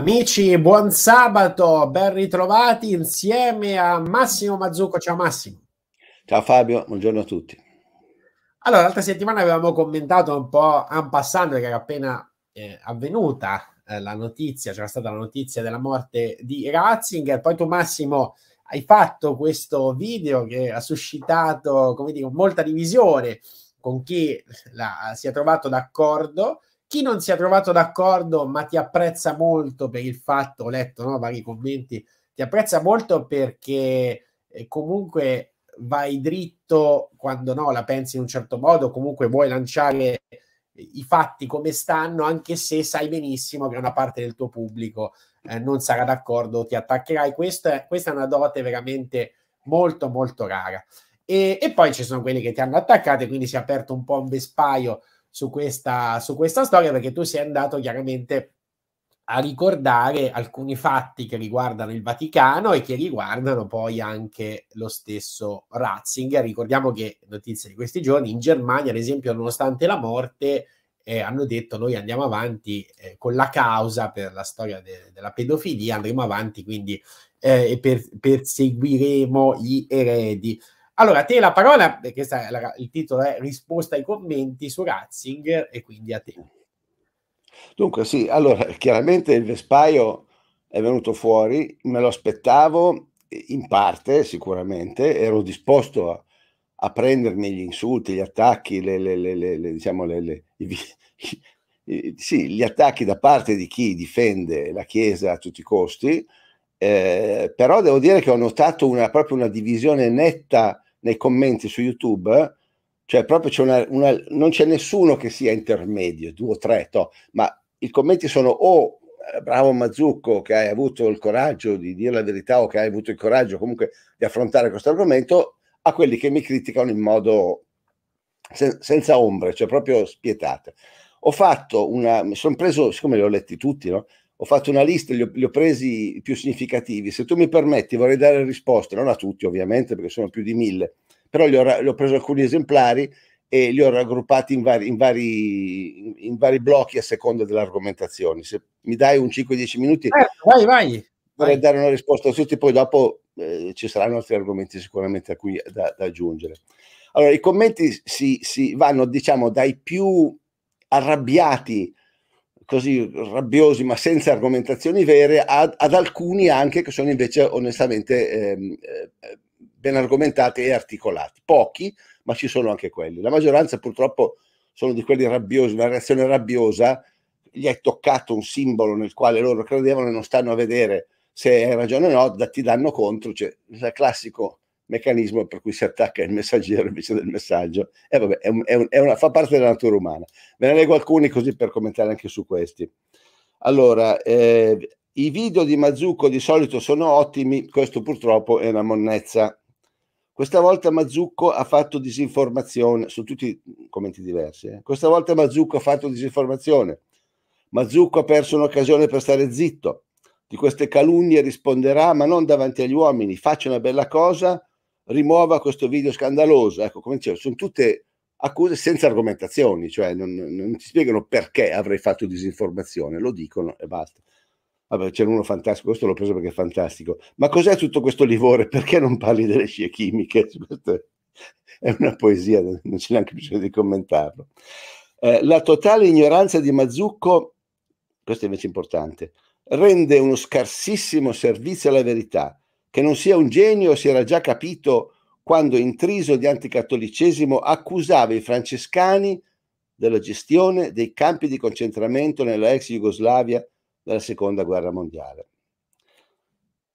Amici, buon sabato, ben ritrovati insieme a Massimo Mazzucco. Ciao Massimo. Ciao Fabio, buongiorno a tutti. Allora, l'altra settimana avevamo commentato un po' un passando che era appena eh, avvenuta eh, la notizia, c'era stata la notizia della morte di Ratzinger, poi tu Massimo hai fatto questo video che ha suscitato, come dico, molta divisione con chi la, si è trovato d'accordo chi non si è trovato d'accordo, ma ti apprezza molto per il fatto, ho letto no, vari commenti, ti apprezza molto perché eh, comunque vai dritto quando no, la pensi in un certo modo, comunque vuoi lanciare i fatti come stanno, anche se sai benissimo che una parte del tuo pubblico eh, non sarà d'accordo, o ti attaccherai. Questa è, questa è una dote veramente molto, molto rara. E, e, poi ci sono quelli che ti hanno attaccato, quindi si è aperto un po' un vespaio su questa, su questa storia perché tu sei andato chiaramente a ricordare alcuni fatti che riguardano il Vaticano e che riguardano poi anche lo stesso Ratzinger. Ricordiamo che, notizie di questi giorni, in Germania, ad esempio, nonostante la morte, eh, hanno detto noi andiamo avanti eh, con la causa per la storia de- della pedofilia, andremo avanti quindi eh, e per- perseguiremo gli eredi. Allora, a te la parola, perché il titolo è Risposta ai commenti su Ratzinger e quindi a te. Dunque sì, allora chiaramente il Vespaio è venuto fuori, me lo aspettavo in parte sicuramente, ero disposto a, a prendermi gli insulti, gli attacchi, le, le, le, le diciamo, sì, gli attacchi da parte di chi difende la Chiesa a tutti i costi, eh, però devo dire che ho notato una, proprio una divisione netta nei commenti su YouTube, cioè proprio c'è una, una, non c'è nessuno che sia intermedio, due o tre, to, ma i commenti sono o oh, eh, bravo Mazzucco che hai avuto il coraggio di dire la verità o che hai avuto il coraggio comunque di affrontare questo argomento, a quelli che mi criticano in modo sen- senza ombre, cioè proprio spietate. Ho fatto una, mi sono preso, siccome li ho letti tutti, no? ho fatto una lista, li ho, li ho presi i più significativi. Se tu mi permetti, vorrei dare risposte, non a tutti ovviamente, perché sono più di mille, però li ho, li ho preso alcuni esemplari e li ho raggruppati in vari, in, vari, in vari, blocchi a seconda delle argomentazioni. Se mi dai un 5-10 minuti, eh, vai, vai. vorrei vai. dare una risposta a tutti, poi dopo eh, ci saranno altri argomenti sicuramente a cui da, da aggiungere. Allora, i commenti si, si vanno, diciamo, dai più arrabbiati così rabbiosi ma senza argomentazioni vere, ad, ad alcuni anche che sono invece onestamente ehm, eh, ben argomentati e articolati. Pochi, ma ci sono anche quelli. La maggioranza purtroppo sono di quelli rabbiosi, una reazione rabbiosa gli è toccato un simbolo nel quale loro credevano e non stanno a vedere se hai ragione o no, ti danno contro, cioè il classico meccanismo per cui si attacca il messaggero invece del messaggio. E eh, vabbè, è un, è un, è una, fa parte della natura umana. Ve ne leggo alcuni così per commentare anche su questi. Allora, eh, i video di Mazzucco di solito sono ottimi, questo purtroppo è una monnezza. Questa volta Mazzucco ha fatto disinformazione, sono tutti commenti diversi. Eh? Questa volta Mazzucco ha fatto disinformazione. Mazzucco ha perso un'occasione per stare zitto. Di queste calunnie risponderà, ma non davanti agli uomini. Faccia una bella cosa, rimuova questo video scandaloso. Ecco, come dicevo, sono tutte accuse senza argomentazioni, cioè non, non ti spiegano perché avrei fatto disinformazione, lo dicono e basta. Vabbè, c'era uno fantastico, questo l'ho preso perché è fantastico. Ma cos'è tutto questo livore? Perché non parli delle scie chimiche? è una poesia, non c'è neanche bisogno di commentarlo. Eh, la totale ignoranza di Mazzucco, questo è invece importante, rende uno scarsissimo servizio alla verità che non sia un genio si era già capito quando intriso di anticattolicesimo accusava i francescani della gestione dei campi di concentramento nella ex Jugoslavia della seconda guerra mondiale.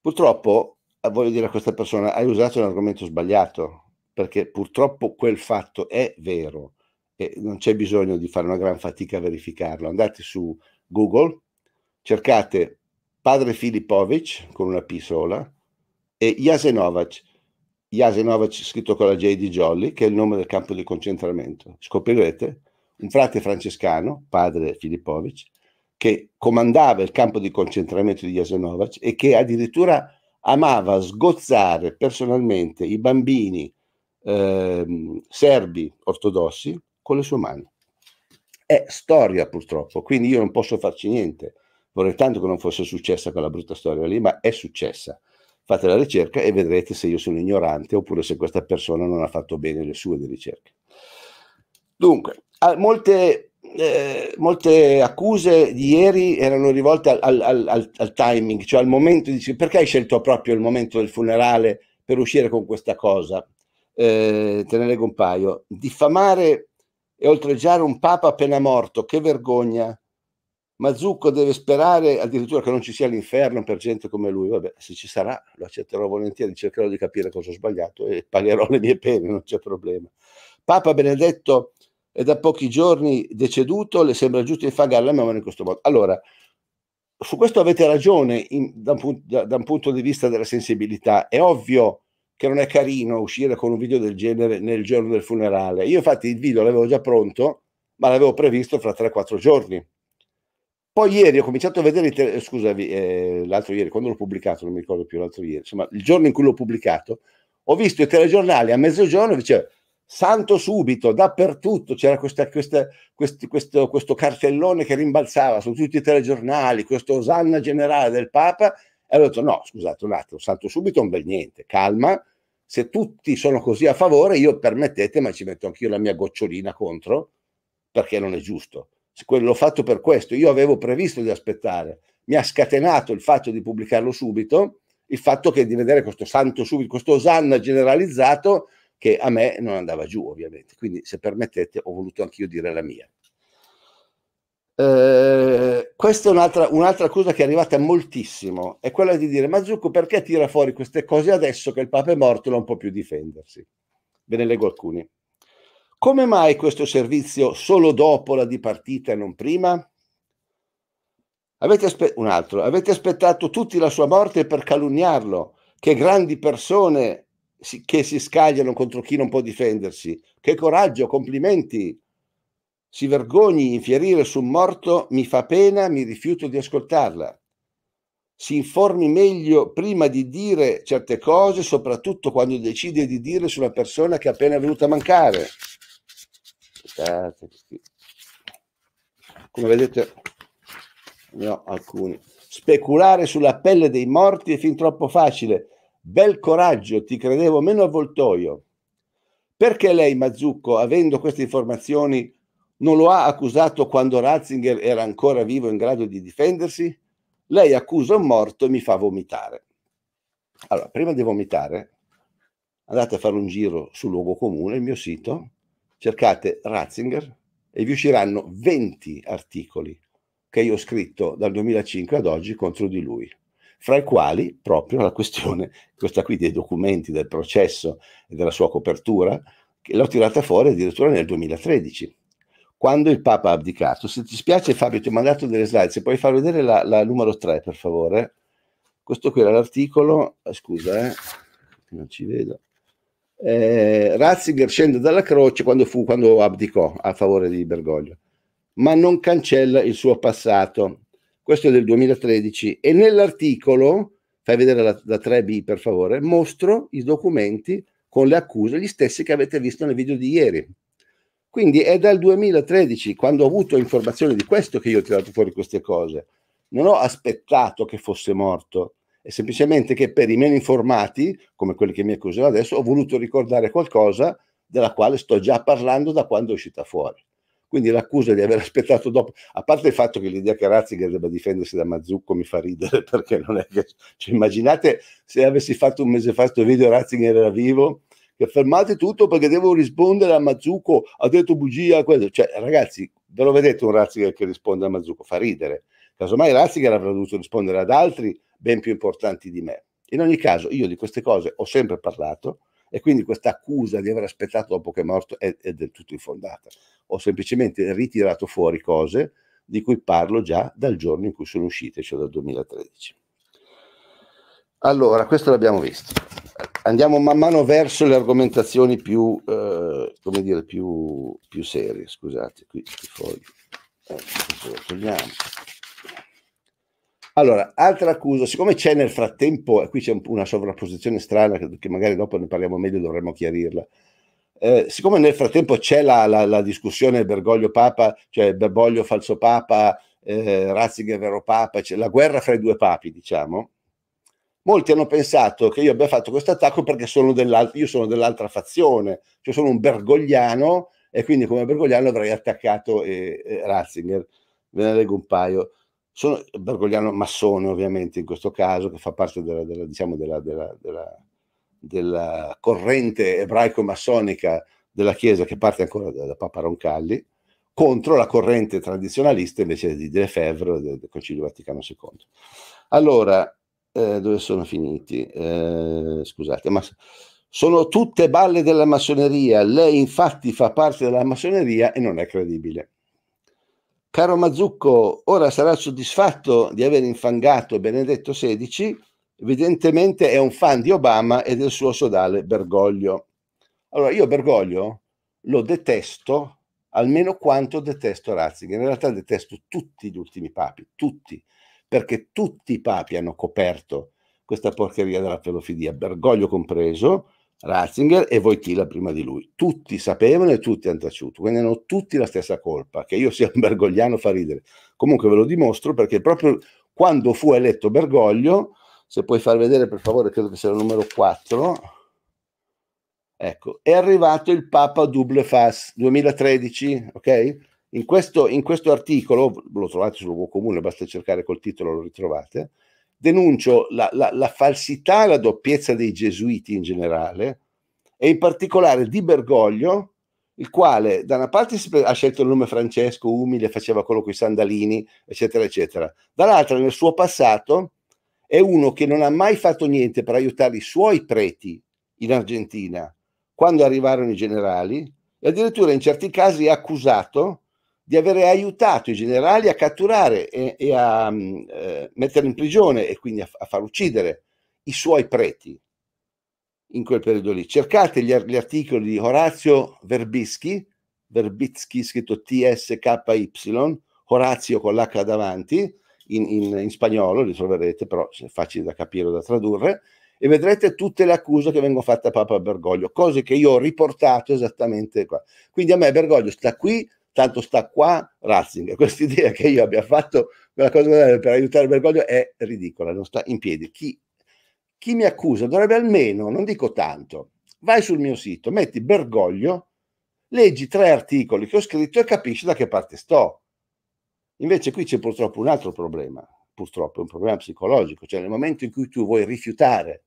Purtroppo, eh, voglio dire a questa persona, hai usato un argomento sbagliato, perché purtroppo quel fatto è vero e non c'è bisogno di fare una gran fatica a verificarlo. Andate su Google, cercate padre Filipovic con una P sola, e Jasenovac, Jasenovac scritto con la J di Jolly, che è il nome del campo di concentramento. Scoprirete un frate francescano, padre Filippovic, che comandava il campo di concentramento di Jasenovac e che addirittura amava sgozzare personalmente i bambini eh, serbi ortodossi con le sue mani. È storia purtroppo, quindi io non posso farci niente. Vorrei tanto che non fosse successa quella brutta storia lì, ma è successa. Fate la ricerca e vedrete se io sono ignorante oppure se questa persona non ha fatto bene le sue ricerche. Dunque, molte, eh, molte accuse di ieri erano rivolte al, al, al, al timing, cioè al momento, dici perché hai scelto proprio il momento del funerale per uscire con questa cosa? Eh, te ne leggo un paio. Diffamare e oltreggiare un papa appena morto, che vergogna ma Zucco deve sperare addirittura che non ci sia l'inferno per gente come lui. Vabbè, se ci sarà, lo accetterò volentieri, cercherò di capire cosa ho sbagliato e pagherò le mie pene, non c'è problema. Papa Benedetto è da pochi giorni deceduto, le sembra giusto infagare la memoria in questo modo. Allora, su questo avete ragione in, da, un da, da un punto di vista della sensibilità. È ovvio che non è carino uscire con un video del genere nel giorno del funerale. Io infatti il video l'avevo già pronto, ma l'avevo previsto fra 3-4 giorni poi ieri ho cominciato a vedere, te- eh, scusami, eh, l'altro ieri, quando l'ho pubblicato, non mi ricordo più l'altro ieri, insomma, il giorno in cui l'ho pubblicato, ho visto i telegiornali a mezzogiorno, dice, santo subito, dappertutto c'era questa, questa, quest, questo, questo, cartellone che rimbalzava su tutti i telegiornali, questo osanna generale del Papa, e ho detto no, scusate un attimo, santo subito è un bel niente, calma, se tutti sono così a favore, io permettete, ma ci metto anch'io la mia gocciolina contro, perché non è giusto l'ho fatto per questo, io avevo previsto di aspettare, mi ha scatenato il fatto di pubblicarlo subito, il fatto che di vedere questo santo subito, questo osanna generalizzato che a me non andava giù ovviamente, quindi se permettete ho voluto anch'io dire la mia. Eh, questa è un'altra, un'altra, cosa che è arrivata moltissimo, è quella di dire ma Zucco perché tira fuori queste cose adesso che il Papa è morto e non può più difendersi? Ve ne leggo alcuni. Come mai questo servizio solo dopo la dipartita e non prima? Avete aspe- un altro, avete aspettato tutti la sua morte per calunniarlo, che grandi persone si- che si scagliano contro chi non può difendersi. Che coraggio, complimenti. Si vergogni infierire su un morto, mi fa pena, mi rifiuto di ascoltarla. Si informi meglio prima di dire certe cose, soprattutto quando decide di dire su una persona che è appena venuta a mancare carte. Come vedete ne ho alcuni. Speculare sulla pelle dei morti è fin troppo facile. Bel coraggio, ti credevo meno avvoltoio. Perché lei, Mazzucco, avendo queste informazioni, non lo ha accusato quando Ratzinger era ancora vivo in grado di difendersi? Lei accusa un morto e mi fa vomitare. Allora, prima di vomitare, andate a fare un giro sul luogo comune, il mio sito, cercate Ratzinger e vi usciranno 20 articoli che io ho scritto dal 2005 ad oggi contro di lui, fra i quali proprio la questione, questa qui dei documenti, del processo e della sua copertura, che l'ho tirata fuori addirittura nel 2013, quando il Papa ha abdicato. Se ti spiace Fabio, ti ho mandato delle slide, se puoi far vedere la, la numero 3 per favore. Questo qui era l'articolo, eh, scusa, eh, non ci vedo eh, Ratzinger scende dalla croce quando, fu, quando abdicò a favore di Bergoglio, ma non cancella il suo passato. Questo è del 2013 e nell'articolo, fai vedere la, la 3B per favore, mostro i documenti con le accuse, gli stessi che avete visto nel video di ieri. Quindi è dal 2013, quando ho avuto informazioni di questo, che io ho tirato fuori queste cose. Non ho aspettato che fosse morto è semplicemente che per i meno informati, come quelli che mi accusano adesso, ho voluto ricordare qualcosa della quale sto già parlando da quando è uscita fuori. Quindi l'accusa di aver aspettato dopo, a parte il fatto che l'idea che Ratzinger debba difendersi da Mazzucco mi fa ridere perché non è che... Cioè, immaginate se avessi fatto un mese fa questo video Ratzinger era vivo, che fermate tutto perché devo rispondere a Mazzucco, ha detto bugia, questo. Cioè ragazzi, ve lo vedete un Ratzinger che risponde a Mazzucco, fa ridere. Casomai Ratzinger avrà dovuto rispondere ad altri ben più importanti di me. In ogni caso, io di queste cose ho sempre parlato e quindi questa accusa di aver aspettato dopo che è morto è, è del tutto infondata. Ho semplicemente ritirato fuori cose di cui parlo già dal giorno in cui sono uscite, cioè dal 2013. Allora, questo l'abbiamo visto. Andiamo man mano verso le argomentazioni più, eh, come dire, più, più serie. Scusate, qui il foglio. Eh, togliamo. Allora, altra accusa, siccome c'è nel frattempo, e qui c'è una sovrapposizione strana che, che magari dopo ne parliamo meglio, dovremmo chiarirla, eh, siccome nel frattempo c'è la, la, la discussione Bergoglio Papa, cioè Bergoglio falso Papa, eh, Ratzinger vero Papa, cioè la guerra fra i due papi, diciamo, molti hanno pensato che io abbia fatto questo attacco perché sono io sono dell'altra fazione, cioè sono un bergogliano e quindi come bergogliano avrei attaccato eh, eh, Ratzinger. Ve ne leggo un paio. Sono eh, Bergogliano Massone, ovviamente, in questo caso, che fa parte della, della, diciamo, della, della corrente ebraico-massonica della Chiesa che parte ancora da, da, Papa Roncalli, contro la corrente tradizionalista invece di De Fevre del, del Concilio Vaticano II. Allora, eh, dove sono finiti? Eh, scusate, ma sono tutte balle della massoneria. Lei infatti fa parte della massoneria e non è credibile. Caro Mazzucco, ora sarà soddisfatto di aver infangato Benedetto XVI, evidentemente è un fan di Obama e del suo sodale Bergoglio. Allora, io Bergoglio lo detesto almeno quanto detesto Ratzinger. In realtà detesto tutti gli ultimi papi, tutti, perché tutti i papi hanno coperto questa porcheria della pedofilia, Bergoglio compreso, Ratzinger e Voitila prima di lui. Tutti sapevano e tutti hanno taciuto, quindi hanno tutti la stessa colpa. Che io sia un bergogliano fa ridere. Comunque ve lo dimostro perché proprio quando fu eletto Bergoglio, se puoi far vedere per favore, credo che sia il numero 4, ecco, è arrivato il Papa Double Fas 2013, ok? In questo, in questo articolo, lo trovate sul luogo comune, basta cercare col titolo, lo ritrovate denuncio la, la, la falsità e la doppiezza dei gesuiti in generale e in particolare di Bergoglio, il quale da una parte ha scelto il nome Francesco, umile, faceva quello con i sandalini, eccetera, eccetera, dall'altra nel suo passato è uno che non ha mai fatto niente per aiutare i suoi preti in Argentina quando arrivarono i generali e addirittura in certi casi è accusato di avere aiutato i generali a catturare e, e a mm, eh, mettere in prigione e quindi a, a, far uccidere i suoi preti in quel periodo lì. Cercate gli, gli articoli di Orazio Verbischi, Verbitsky scritto TSKY, Orazio con l'H davanti, in, in, in spagnolo, li troverete, però è facile da capire o da tradurre, e vedrete tutte le accuse che vengono fatte a Papa Bergoglio, cose che io ho riportato esattamente qua. Quindi a me Bergoglio sta qui tanto sta qua Ratzinger. Questa idea che io abbia fatto quella cosa per aiutare Bergoglio è ridicola, non sta in piedi. Chi, chi mi accusa dovrebbe almeno, non dico tanto, vai sul mio sito, metti Bergoglio, leggi tre articoli che ho scritto e capisci da che parte sto. Invece qui c'è purtroppo un altro problema, purtroppo è un problema psicologico, cioè nel momento in cui tu vuoi rifiutare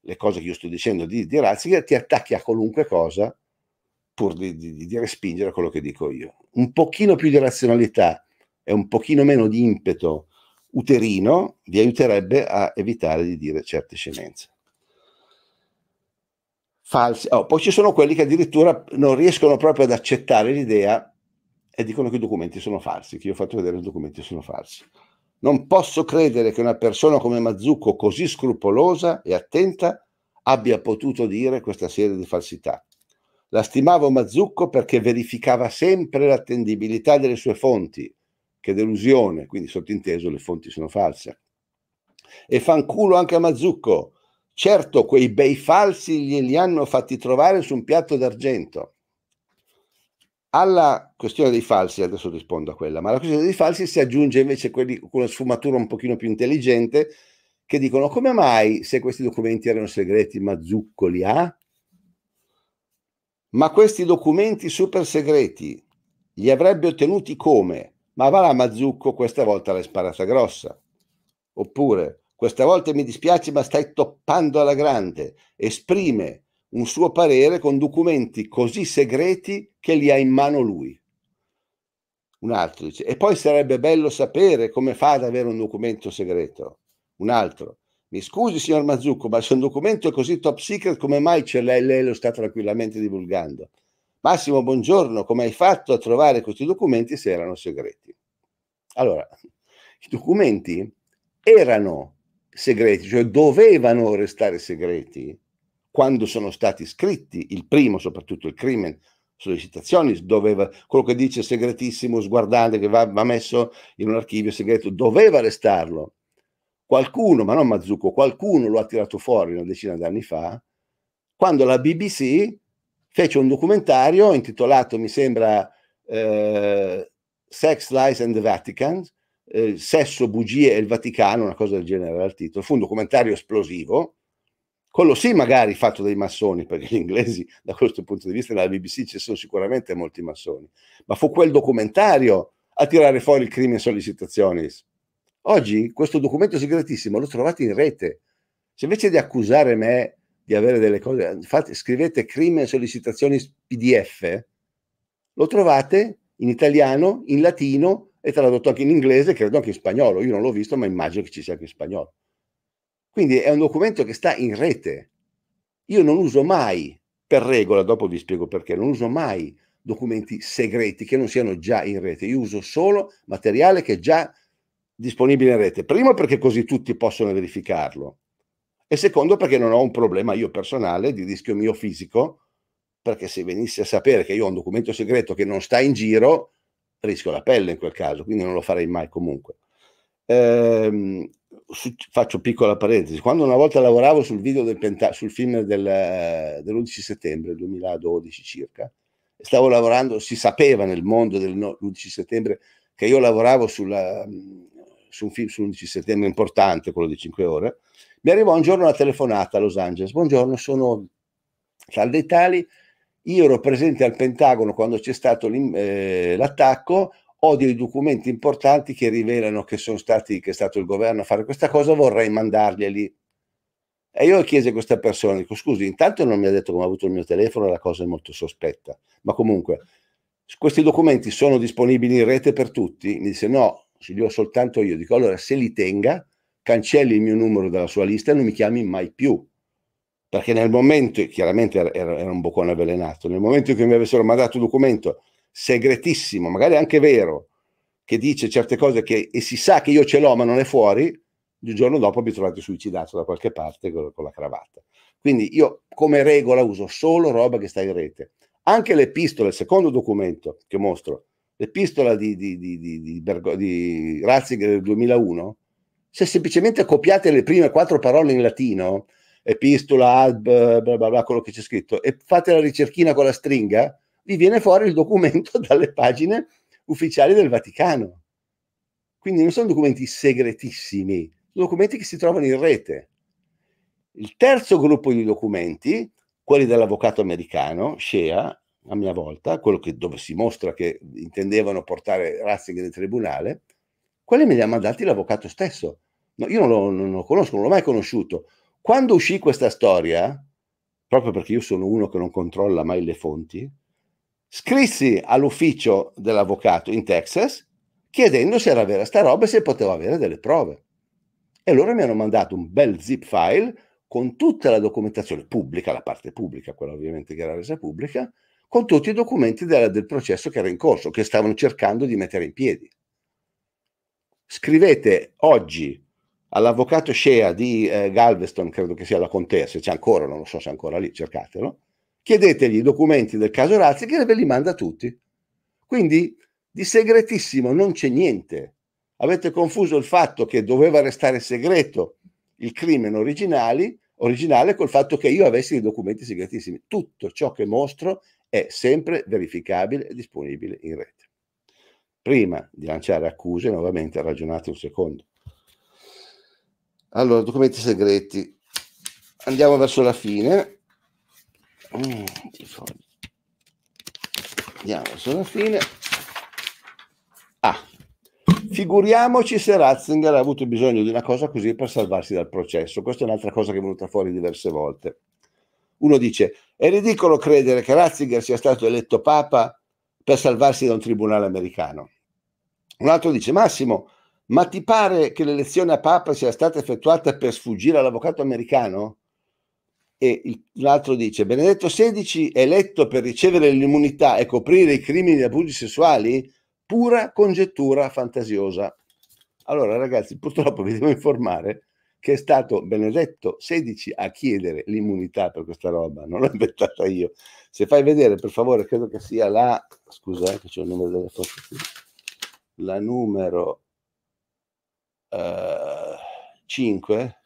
le cose che io sto dicendo di, di Ratzinger, ti attacchi a qualunque cosa pur di, di, di respingere quello che dico io. Un pochino più di razionalità e un pochino meno di impeto uterino vi aiuterebbe a evitare di dire certe scemenze. Falsi. Oh, poi ci sono quelli che addirittura non riescono proprio ad accettare l'idea e dicono che i documenti sono falsi, che io ho fatto vedere i documenti sono falsi. Non posso credere che una persona come Mazzucco, così scrupolosa e attenta, abbia potuto dire questa serie di falsità. La stimavo Mazzucco perché verificava sempre l'attendibilità delle sue fonti. Che delusione, quindi sottinteso le fonti sono false. E fanculo anche a Mazzucco. Certo, quei bei falsi glieli hanno fatti trovare su un piatto d'argento. Alla questione dei falsi, adesso rispondo a quella, ma alla questione dei falsi si aggiunge invece quelli con una sfumatura un pochino più intelligente che dicono come mai se questi documenti erano segreti Mazzucco li ha? Ma questi documenti super segreti li avrebbe ottenuti come? Ma va la Mazzucco, questa volta l'hai sparata grossa. Oppure, questa volta mi dispiace ma stai toppando alla grande. Esprime un suo parere con documenti così segreti che li ha in mano lui. Un altro dice, e poi sarebbe bello sapere come fa ad avere un documento segreto. Un altro, mi scusi, signor Mazzucco, ma se un documento è così top secret, come mai ce l'hai lei lo sta tranquillamente divulgando? Massimo, buongiorno, come hai fatto a trovare questi documenti se erano segreti? Allora, i documenti erano segreti, cioè dovevano restare segreti quando sono stati scritti, il primo soprattutto il crimen, sollecitazioni, doveva, quello che dice segretissimo, sguardante, che va, va messo in un archivio segreto, doveva restarlo, qualcuno, ma non Mazzucco, qualcuno lo ha tirato fuori una decina d'anni fa, quando la BBC fece un documentario intitolato, mi sembra, eh, Sex, Lies and the Vatican, eh, Sesso, Bugie e il Vaticano, una cosa del genere era il titolo, fu un documentario esplosivo, quello sì magari fatto dai massoni, perché gli inglesi da questo punto di vista nella BBC ci sono sicuramente molti massoni, ma fu quel documentario a tirare fuori il crimine sollicitazioni. Oggi questo documento segretissimo lo trovate in rete. Se invece di accusare me di avere delle cose, fate, scrivete crimine sollecitazioni PDF, lo trovate in italiano, in latino e tradotto anche in inglese, credo anche in spagnolo. Io non l'ho visto, ma immagino che ci sia anche in spagnolo. Quindi è un documento che sta in rete. Io non uso mai, per regola, dopo vi spiego perché, non uso mai documenti segreti che non siano già in rete. Io uso solo materiale che già disponibile in rete. Primo perché così tutti possono verificarlo e secondo perché non ho un problema io personale di rischio mio fisico, perché se venisse a sapere che io ho un documento segreto che non sta in giro, rischio la pelle in quel caso, quindi non lo farei mai comunque. Ehm, su, faccio piccola parentesi, quando una volta lavoravo sul video del Penta- sul film del, dell'11 settembre 2012 circa, stavo lavorando, si sapeva nel mondo dell'11 settembre che io lavoravo sulla, su un film sull'11 settembre importante, quello di 5 ore, mi arrivò un giorno una telefonata a Los Angeles. Buongiorno, sono Sal dei Tali, io ero presente al Pentagono quando c'è stato eh, l'attacco, ho dei documenti importanti che rivelano che, sono stati, che, è stato il governo a fare questa cosa, vorrei mandarglieli. E io ho chiesto a questa persona, dico scusi, intanto non mi ha detto come ha avuto il mio telefono, la cosa è molto sospetta, ma comunque questi documenti sono disponibili in rete per tutti? Mi disse no, ce li ho soltanto io, dico allora se li tenga, cancelli il mio numero dalla sua lista e non mi chiami mai più. Perché nel momento, chiaramente era, era un boccone avvelenato, nel momento in cui mi avessero mandato un documento segretissimo, magari anche vero, che dice certe cose che, e si sa che io ce l'ho ma non è fuori, il giorno dopo mi trovate suicidato da qualche parte con, con la cravatta. Quindi io come regola uso solo roba che sta in rete. Anche l'epistola, il secondo documento che mostro, l'epistola di, di, di, di Ratzinger del 2001, se semplicemente copiate le prime quattro parole in latino, epistola, alb, bla bla bla, quello che c'è scritto, e fate la ricerchina con la stringa, vi viene fuori il documento dalle pagine ufficiali del Vaticano. Quindi non sono documenti segretissimi, sono documenti che si trovano in rete. Il terzo gruppo di documenti, quelli dell'avvocato americano, Shea, a mia volta, quello che, dove si mostra che intendevano portare Ratzinger in tribunale, quelli me li ha mandati l'avvocato stesso. No, io non lo, non lo, conosco, non l'ho mai conosciuto. Quando uscì questa storia, proprio perché io sono uno che non controlla mai le fonti, scrissi all'ufficio dell'avvocato in Texas chiedendo se era vera sta roba e se potevo avere delle prove. E loro mi hanno mandato un bel zip file con tutta la documentazione pubblica, la parte pubblica, quella ovviamente che era resa pubblica, con tutti i documenti della, del processo che era in corso, che stavano cercando di mettere in piedi. Scrivete oggi all'avvocato Shea di eh, Galveston, credo che sia la contessa, c'è ancora, non lo so se è ancora lì, cercatelo, chiedetegli i documenti del caso Razzi che ve li manda tutti. Quindi di segretissimo non c'è niente. Avete confuso il fatto che doveva restare segreto il crimine originale col fatto che io avessi dei documenti segretissimi. Tutto ciò che mostro è sempre verificabile e disponibile in rete. Prima di lanciare accuse, nuovamente ragionate un secondo. Allora, documenti segreti. Andiamo verso la fine. Mm, Andiamo verso la fine. Ah, figuriamoci se Ratzinger ha avuto bisogno di una cosa così per salvarsi dal processo. Questa è un'altra cosa che è venuta fuori diverse volte. Uno dice, è ridicolo credere che Ratzinger sia stato eletto Papa per salvarsi da un tribunale americano. Un altro dice, Massimo, ma ti pare che l'elezione a Papa sia stata effettuata per sfuggire all'avvocato americano? E l'altro dice, Benedetto XVI è eletto per ricevere l'immunità e coprire i crimini di abusi sessuali? Pura congettura fantasiosa. Allora ragazzi, purtroppo vi devo informare che è stato Benedetto XVI a chiedere l'immunità per questa roba, non l'ho inventata io. Se fai vedere, per favore, credo che sia la... Scusa, eh, che c'è il numero delle foto qui. La numero uh, eh, 5.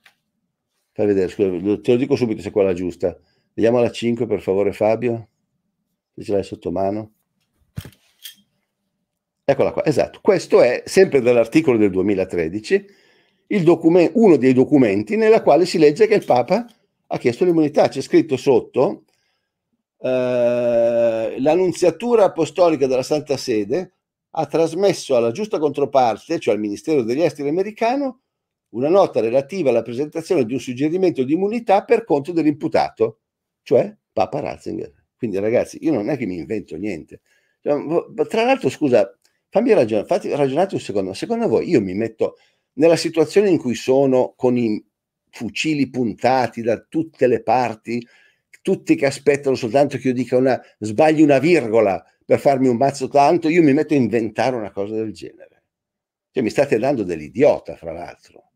Fai vedere, scusa, te lo dico subito se è quella giusta. Vediamo la 5, per favore, Fabio. Se ce l'hai sotto mano. Eccola qua, esatto. Questo è sempre dall'articolo del 2013 document- uno dei documenti nella quale si legge che il Papa ha chiesto l'immunità. C'è scritto sotto eh, l'annunziatura apostolica della Santa Sede ha trasmesso alla giusta controparte, cioè al Ministero degli Esteri americano, una nota relativa alla presentazione di un suggerimento di immunità per conto dell'imputato, cioè Papa Ratzinger. Quindi ragazzi, io non è che mi invento niente. Tra l'altro, scusa, fammi ragionare, fate, ragionate un secondo, secondo voi io mi metto, nella situazione in cui sono con i fucili puntati da tutte le parti, tutti che aspettano soltanto che io dica una sbagli una virgola per farmi un mazzo tanto, io mi metto a inventare una cosa del genere. Cioè mi state dando dell'idiota, fra l'altro.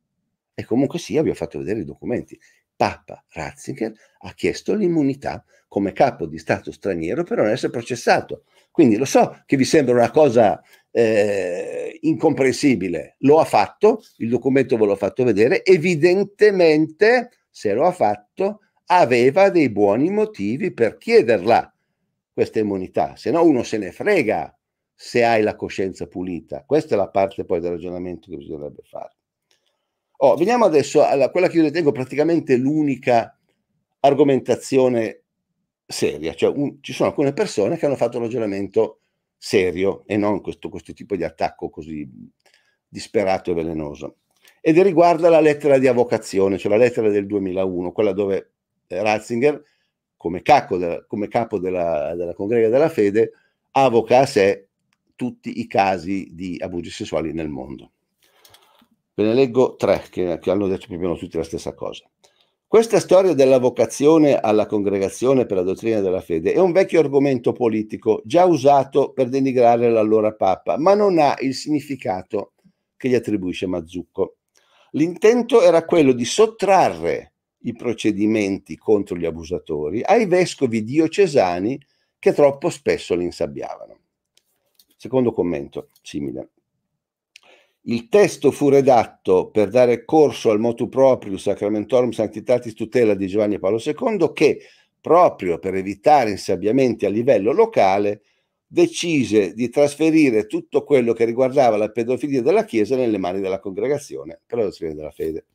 E comunque sì, vi ho fatto vedere i documenti. Papa Ratzinger ha chiesto l'immunità come capo di Stato straniero per non essere processato. Quindi lo so che vi sembra una cosa eh, incomprensibile, lo ha fatto, il documento ve l'ho fatto vedere, evidentemente se lo ha fatto aveva dei buoni motivi per chiederla questa immunità, se no uno se ne frega se hai la coscienza pulita. Questa è la parte poi del ragionamento che bisognerebbe fare. Oh, veniamo adesso a quella che io ritengo praticamente l'unica argomentazione seria, cioè un, ci sono alcune persone che hanno fatto un ragionamento serio e non questo, questo tipo di attacco così disperato e velenoso. Ed è riguarda la lettera di avvocazione, cioè la lettera del 2001, quella dove eh, Ratzinger, come capo della, come capo della, della congrega della fede, avvoca a sé tutti i casi di abusi sessuali nel mondo. Ve ne leggo tre che, che hanno detto più o meno tutti la stessa cosa. Questa storia della vocazione alla congregazione per la dottrina della fede è un vecchio argomento politico già usato per denigrare l'allora Papa, ma non ha il significato che gli attribuisce Mazzucco. L'intento era quello di sottrarre i procedimenti contro gli abusatori ai vescovi diocesani che troppo spesso li insabbiavano. Secondo commento, simile. Il testo fu redatto per dare corso al motu proprio Sacramentorum Sanctitatis Tutela di Giovanni Paolo II che, proprio per evitare insabbiamenti a livello locale, decise di trasferire tutto quello che riguardava la pedofilia della Chiesa nelle mani della congregazione per la dottrina della fede.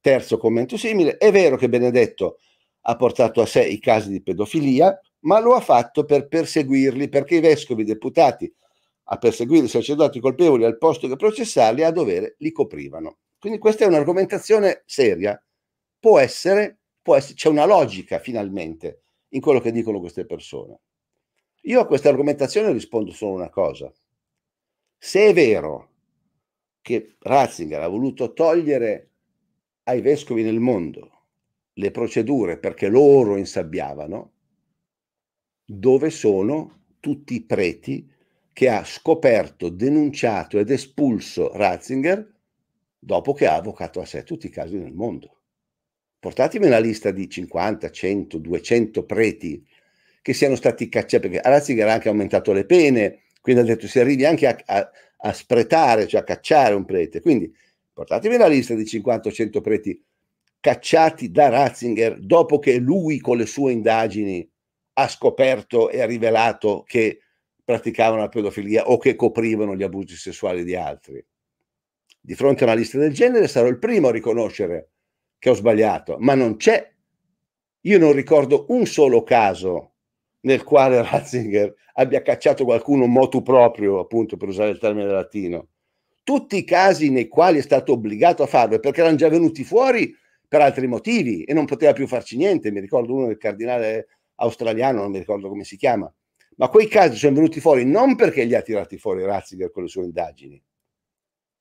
Terzo commento simile, è vero che Benedetto ha portato a sé i casi di pedofilia, ma lo ha fatto per perseguirli perché i vescovi deputati a perseguire i sacerdoti colpevoli al posto che processarli, a dovere li coprivano. Quindi questa è un'argomentazione seria. Può essere, può essere, c'è una logica finalmente in quello che dicono queste persone. Io a questa argomentazione rispondo solo una cosa. Se è vero che Ratzinger ha voluto togliere ai vescovi nel mondo le procedure perché loro insabbiavano, dove sono tutti i preti che ha scoperto, denunciato ed espulso Ratzinger dopo che ha avvocato a sé tutti i casi nel mondo. Portatemi una lista di 50, 100, 200 preti che siano stati cacciati, perché Ratzinger ha anche aumentato le pene, quindi ha detto si arrivi anche a, a, a spretare, cioè a cacciare un prete. Quindi portatemi una lista di 50 100 preti cacciati da Ratzinger dopo che lui con le sue indagini ha scoperto e ha rivelato che praticavano la pedofilia o che coprivano gli abusi sessuali di altri. Di fronte a una lista del genere sarò il primo a riconoscere che ho sbagliato, ma non c'è. Io non ricordo un solo caso nel quale Ratzinger abbia cacciato qualcuno motu proprio, appunto per usare il termine latino. Tutti i casi nei quali è stato obbligato a farlo perché erano già venuti fuori per altri motivi e non poteva più farci niente. Mi ricordo uno del cardinale australiano, non mi ricordo come si chiama, ma quei casi sono venuti fuori non perché li ha tirati fuori Ratzinger con le sue indagini.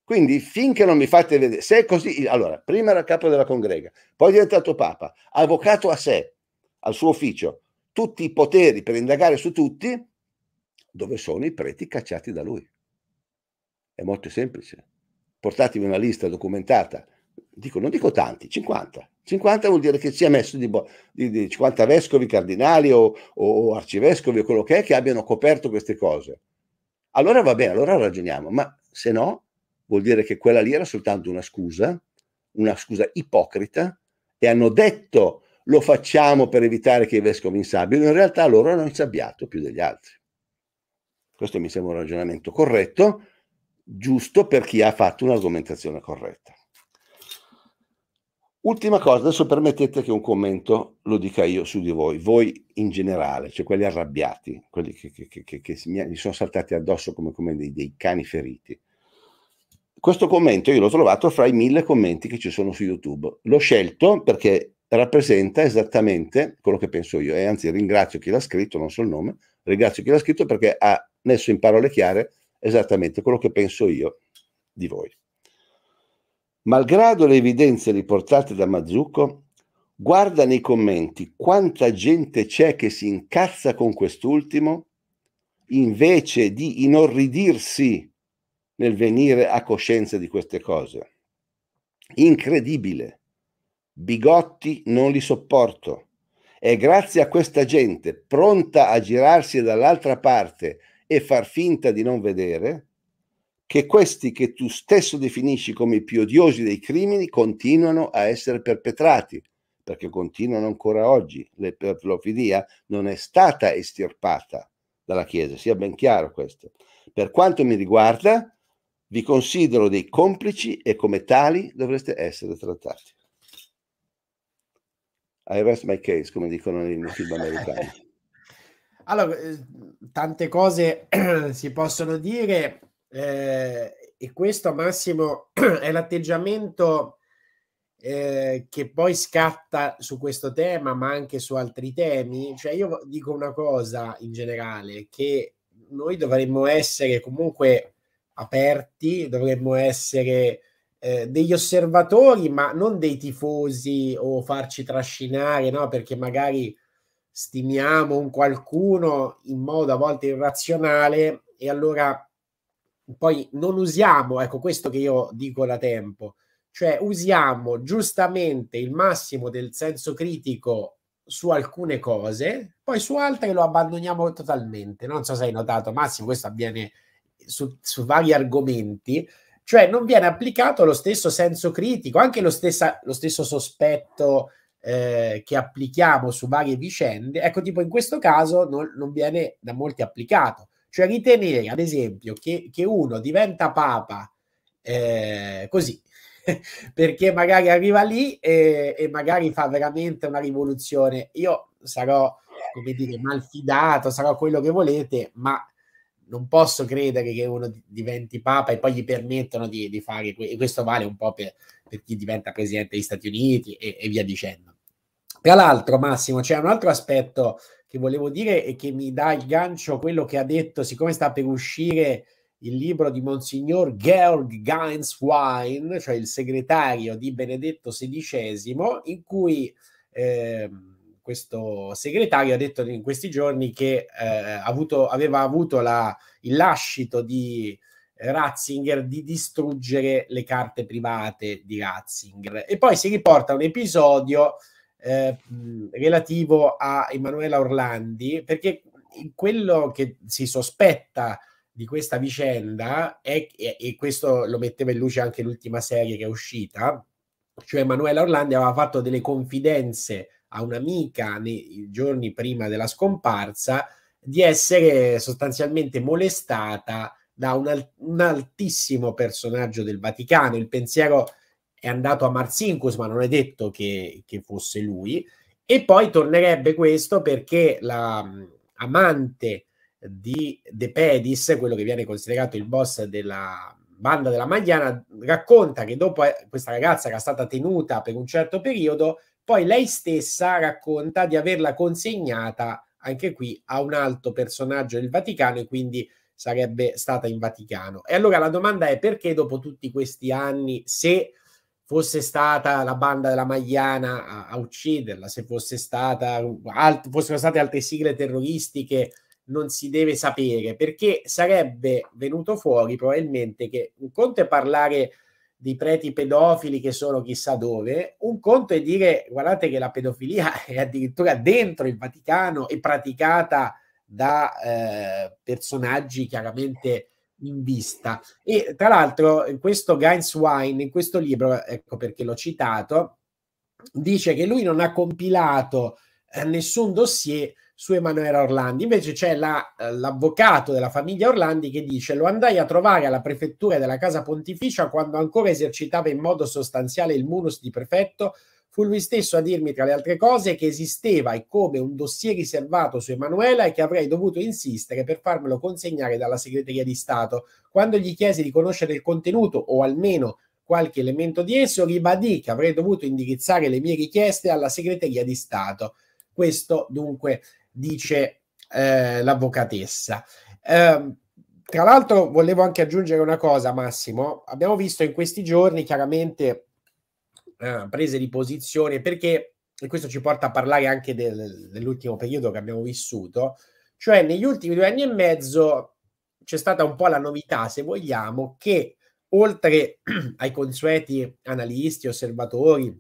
Quindi finché non mi fate vedere, se è così, allora, prima era capo della congrega, poi è diventato papa, ha avvocato a sé, al suo ufficio, tutti i poteri per indagare su tutti, dove sono i preti cacciati da lui? È molto semplice. Portatemi una lista documentata, dico, non dico tanti, 50, 50 vuol dire che si è messo di, di, di 50 vescovi, cardinali o, o, arcivescovi o quello che è che abbiano coperto queste cose. Allora va bene, allora ragioniamo, ma se no vuol dire che quella lì era soltanto una scusa, una scusa ipocrita e hanno detto lo facciamo per evitare che i vescovi insabbiano, in realtà loro hanno insabbiato più degli altri. Questo mi sembra un ragionamento corretto, giusto per chi ha fatto un'argomentazione corretta. Ultima cosa, adesso permettete che un commento lo dica io su di voi, voi in generale, cioè quelli arrabbiati, quelli che, che, che, che mi, sono saltati addosso come, come dei, dei, cani feriti. Questo commento io l'ho trovato fra i mille commenti che ci sono su YouTube. L'ho scelto perché rappresenta esattamente quello che penso io e anzi ringrazio chi l'ha scritto, non so il nome, ringrazio chi l'ha scritto perché ha messo in parole chiare esattamente quello che penso io di voi. Malgrado le evidenze riportate da Mazzucco, guarda nei commenti quanta gente c'è che si incazza con quest'ultimo invece di inorridirsi nel venire a coscienza di queste cose. Incredibile. Bigotti non li sopporto. È grazie a questa gente pronta a girarsi dall'altra parte e far finta di non vedere che questi che tu stesso definisci come i più odiosi dei crimini continuano a essere perpetrati, perché continuano ancora oggi. L'eperlofidia non è stata estirpata dalla Chiesa, sia ben chiaro questo. Per quanto mi riguarda, vi considero dei complici e come tali dovreste essere trattati. I rest my case, come dicono nei film americani. Allora, eh, tante cose si possono dire, eh, e questo, Massimo, è l'atteggiamento eh, che poi scatta su questo tema, ma anche su altri temi. Cioè, io dico una cosa in generale, che noi dovremmo essere comunque aperti, dovremmo essere eh, degli osservatori, ma non dei tifosi o farci trascinare, no? Perché magari stimiamo un qualcuno in modo a volte irrazionale e allora poi non usiamo, ecco questo che io dico da tempo, cioè usiamo giustamente il massimo del senso critico su alcune cose, poi su altre lo abbandoniamo totalmente. Non so se hai notato, Massimo, questo avviene su, su vari argomenti, cioè non viene applicato lo stesso senso critico, anche lo, stessa, lo stesso sospetto eh, che applichiamo su varie vicende. Ecco, tipo in questo caso non, non viene da molti applicato cioè ritenere, ad esempio, che, che uno diventa papa eh, così, perché magari arriva lì e, e, magari fa veramente una rivoluzione. Io sarò, come dire, malfidato, sarò quello che volete, ma non posso credere che uno diventi papa e poi gli permettono di, di fare, e questo vale un po' per, per, chi diventa presidente degli Stati Uniti e, e via dicendo. Tra l'altro, Massimo, c'è un altro aspetto che volevo dire e che mi dà il gancio a quello che ha detto, siccome sta per uscire il libro di Monsignor Georg Gains cioè il segretario di Benedetto XVI, in cui eh, questo segretario ha detto in questi giorni che eh, avuto, aveva avuto la, il lascito di eh, Ratzinger di distruggere le carte private di Ratzinger. E poi si riporta un episodio eh, relativo a Emanuela Orlandi, perché quello che si sospetta di questa vicenda è, e, e questo lo metteva in luce anche l'ultima serie che è uscita, cioè Emanuela Orlandi aveva fatto delle confidenze a un'amica nei giorni prima della scomparsa di essere sostanzialmente molestata da un, alt- un altissimo personaggio del Vaticano. Il pensiero è andato a Marsinkus, ma non è detto che, che fosse lui. E poi tornerebbe questo perché l'amante la, mm, di De Pedis, quello che viene considerato il boss della banda della Magliana, racconta che dopo eh, questa ragazza era stata tenuta per un certo periodo, poi lei stessa racconta di averla consegnata anche qui a un alto personaggio del Vaticano e quindi sarebbe stata in Vaticano. E allora la domanda è perché dopo tutti questi anni, se fosse stata la banda della Magliana a, a ucciderla, se fosse stata alt- fossero state altre sigle terroristiche, non si deve sapere, perché sarebbe venuto fuori probabilmente che un conto è parlare di preti pedofili che sono chissà dove, un conto è dire guardate che la pedofilia è addirittura dentro il Vaticano e praticata da eh, personaggi chiaramente in vista. E tra l'altro, questo Gaines Wine, in questo libro, ecco perché l'ho citato, dice che lui non ha compilato eh, nessun dossier su Emanuela Orlandi. Invece c'è eh, l'avvocato della famiglia Orlandi che dice lo andai a trovare alla prefettura della casa pontificia quando ancora esercitava in modo sostanziale il munus di prefetto Fu lui stesso a dirmi, tra le altre cose, che esisteva e come un dossier riservato su Emanuela e che avrei dovuto insistere per farmelo consegnare dalla segreteria di Stato. Quando gli chiesi di conoscere il contenuto, o almeno qualche elemento di esso, ribadì che avrei dovuto indirizzare le mie richieste alla segreteria di Stato. Questo dunque dice eh, l'avvocatessa. Eh, tra l'altro volevo anche aggiungere una cosa, Massimo. Abbiamo visto in questi giorni chiaramente eh, prese di posizione, perché, e questo ci porta a parlare anche del, dell'ultimo periodo che abbiamo vissuto, cioè negli ultimi due anni e mezzo c'è stata un po' la novità, se vogliamo, che oltre ai consueti analisti, osservatori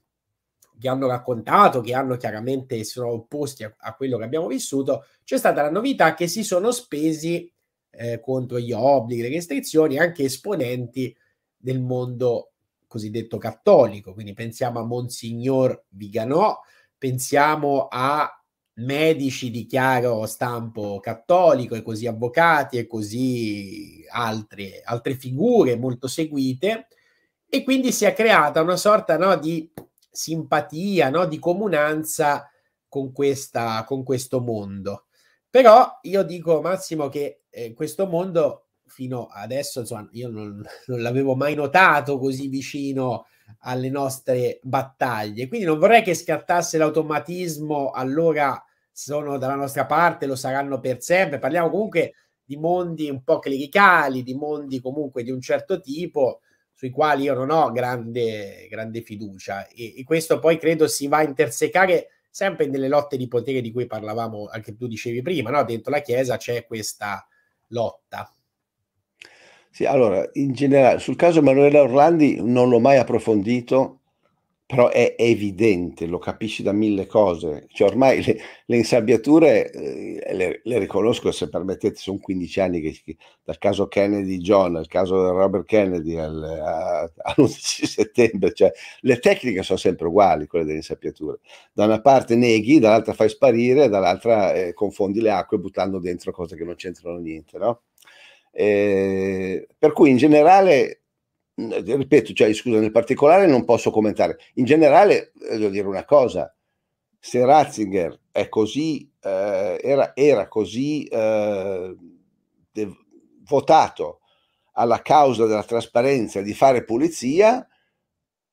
che hanno raccontato, che hanno chiaramente si sono opposti a, a quello che abbiamo vissuto, c'è stata la novità che si sono spesi eh, contro gli obblighi, le restrizioni, anche esponenti del mondo cosiddetto cattolico, quindi pensiamo a Monsignor Viganò, pensiamo a medici di chiaro stampo cattolico e così avvocati e così altre, altre figure molto seguite e quindi si è creata una sorta no, di simpatia, no, di comunanza con, questa, con questo mondo. Però io dico Massimo che eh, questo mondo fino adesso insomma, io non, non l'avevo mai notato così vicino alle nostre battaglie. Quindi non vorrei che scattasse l'automatismo, allora sono dalla nostra parte, lo saranno per sempre. Parliamo comunque di mondi un po' clericali, di mondi comunque di un certo tipo sui quali io non ho grande, grande fiducia e, e questo poi credo si va a intersecare sempre nelle lotte di potere di cui parlavamo, anche tu dicevi prima, no? dentro la Chiesa c'è questa lotta. Sì, allora, in generale, sul caso Emanuele Orlandi non l'ho mai approfondito, però è evidente, lo capisci da mille cose. Cioè, ormai le, le insabbiature eh, le, le, riconosco, se permettete, sono 15 anni che, che, dal caso Kennedy John al caso Robert Kennedy all'11 settembre, cioè, le tecniche sono sempre uguali, quelle delle insabbiature. Da una parte neghi, dall'altra fai sparire, dall'altra eh, confondi le acque buttando dentro cose che non c'entrano niente, no? Eh, per cui in generale, ripeto, cioè, scusa, nel particolare non posso commentare. In generale, eh, voglio dire una cosa, se Ratzinger è così, eh, era, era, così eh, votato alla causa della trasparenza di fare pulizia,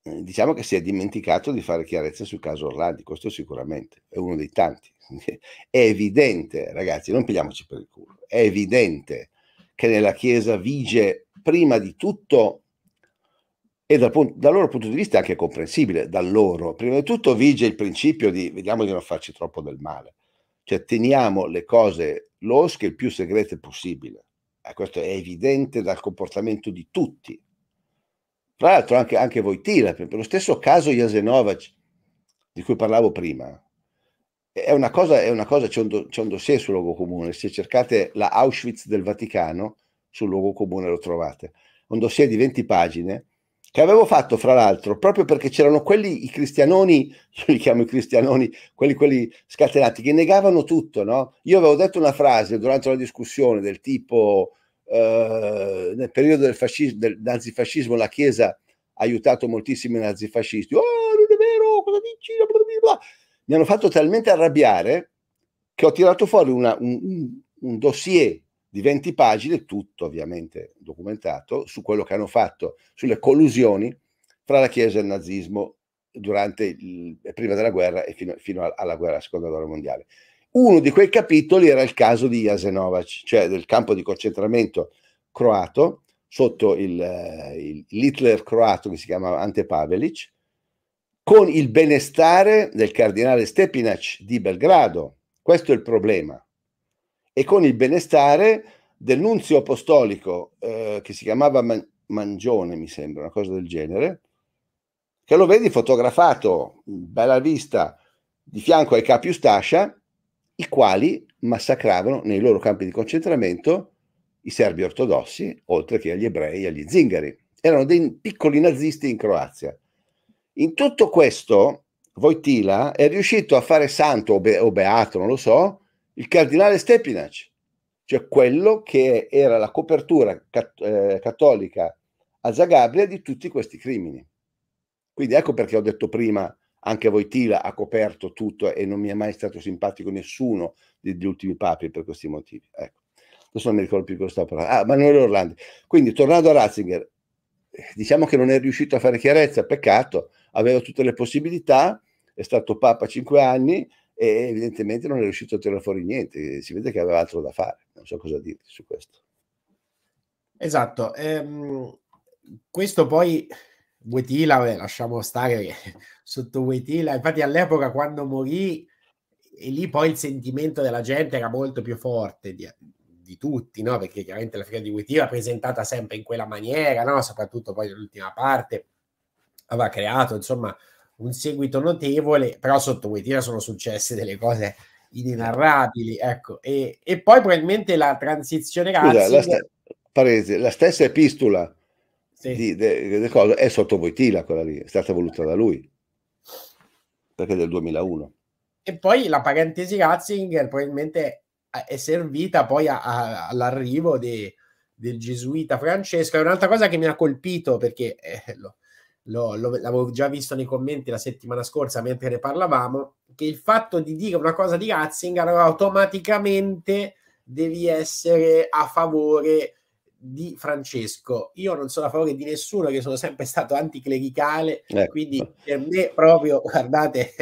eh, diciamo che si è dimenticato di fare chiarezza sul caso Orlandi, questo sicuramente è uno dei tanti. È evidente, ragazzi, non pigliamoci per il culo, è evidente che nella Chiesa vige prima di tutto e dal, dal, loro punto di vista è anche comprensibile, da loro. Prima di tutto vige il principio di vediamo di non farci troppo del male, cioè teniamo le cose losche il più segrete possibile. Eh, questo è evidente dal comportamento di tutti. Tra l'altro anche, anche Voitila, per lo stesso caso Jasenovac di cui parlavo prima, è una cosa, è una cosa c'è, un do, c'è, un dossier sul luogo comune, se cercate la Auschwitz del Vaticano, sul luogo comune lo trovate. Un dossier di 20 pagine che avevo fatto fra l'altro proprio perché c'erano quelli, i cristianoni, io li chiamo i cristianoni, quelli, quelli scatenati, che negavano tutto, no? Io avevo detto una frase durante una discussione del tipo eh, nel periodo del, fascismo, del nazifascismo la Chiesa ha aiutato moltissimi nazifascisti, oh non è vero, cosa dici? Bla bla bla mi hanno fatto talmente arrabbiare che ho tirato fuori una, un, un, dossier di 20 pagine, tutto ovviamente documentato, su quello che hanno fatto, sulle collusioni fra la Chiesa e il nazismo durante il, prima della guerra e fino, fino alla guerra, seconda guerra mondiale. Uno di quei capitoli era il caso di Jasenovac, cioè del campo di concentramento croato, sotto il, eh, il l'Hitler croato che si chiamava Ante Pavelic, con il benestare del cardinale Stepinac di Belgrado, questo è il problema, e con il benestare del nunzio apostolico eh, che si chiamava Man- Mangione, mi sembra, una cosa del genere, che lo vedi fotografato, bella vista, di fianco ai capi Ustascia, i quali massacravano nei loro campi di concentramento i serbi ortodossi, oltre che agli ebrei e agli zingari. Erano dei piccoli nazisti in Croazia. In tutto questo, Voitila è riuscito a fare santo o, be- o beato, non lo so, il cardinale Stepinac, cioè quello che era la copertura cat- eh, cattolica a Zagabria di tutti questi crimini. Quindi ecco perché ho detto prima anche Voitila ha coperto tutto e non mi è mai stato simpatico nessuno degli ultimi papi per questi motivi. Ecco. Adesso non mi ricordo più cosa stavo parlando. Ah, Manuele Orlandi. Quindi tornando a Ratzinger, eh, diciamo che non è riuscito a fare chiarezza, peccato, aveva tutte le possibilità, è stato Papa cinque anni e evidentemente non è riuscito a tirare fuori niente, si vede che aveva altro da fare, non so cosa dirti su questo. Esatto, ehm, questo poi Wetila, beh, lasciamo stare sotto Wetila, infatti all'epoca quando morì, e lì poi il sentimento della gente era molto più forte di, di tutti, no? perché chiaramente la figura di Wetila è presentata sempre in quella maniera, no? soprattutto poi l'ultima parte, aveva creato insomma un seguito notevole, però sotto Waitira sono successe delle cose inenarrabili, ecco, e, e poi probabilmente la transizione Scusa, la, st- paresi, la stessa epistola sì. di, de, de cosa, è sotto Voitila quella lì, è stata voluta da lui, perché è del 2001. E poi la parentesi Ratzinger probabilmente è servita poi a, a, all'arrivo di del gesuita Francesco. È un'altra cosa che mi ha colpito perché eh, lo, lo, lo, l'avevo già visto nei commenti la settimana scorsa mentre ne parlavamo, che il fatto di dire una cosa di Ratzinger allora automaticamente devi essere a favore di Francesco. Io non sono a favore di nessuno, che sono sempre stato anticlericale, ecco. quindi per me proprio, guardate,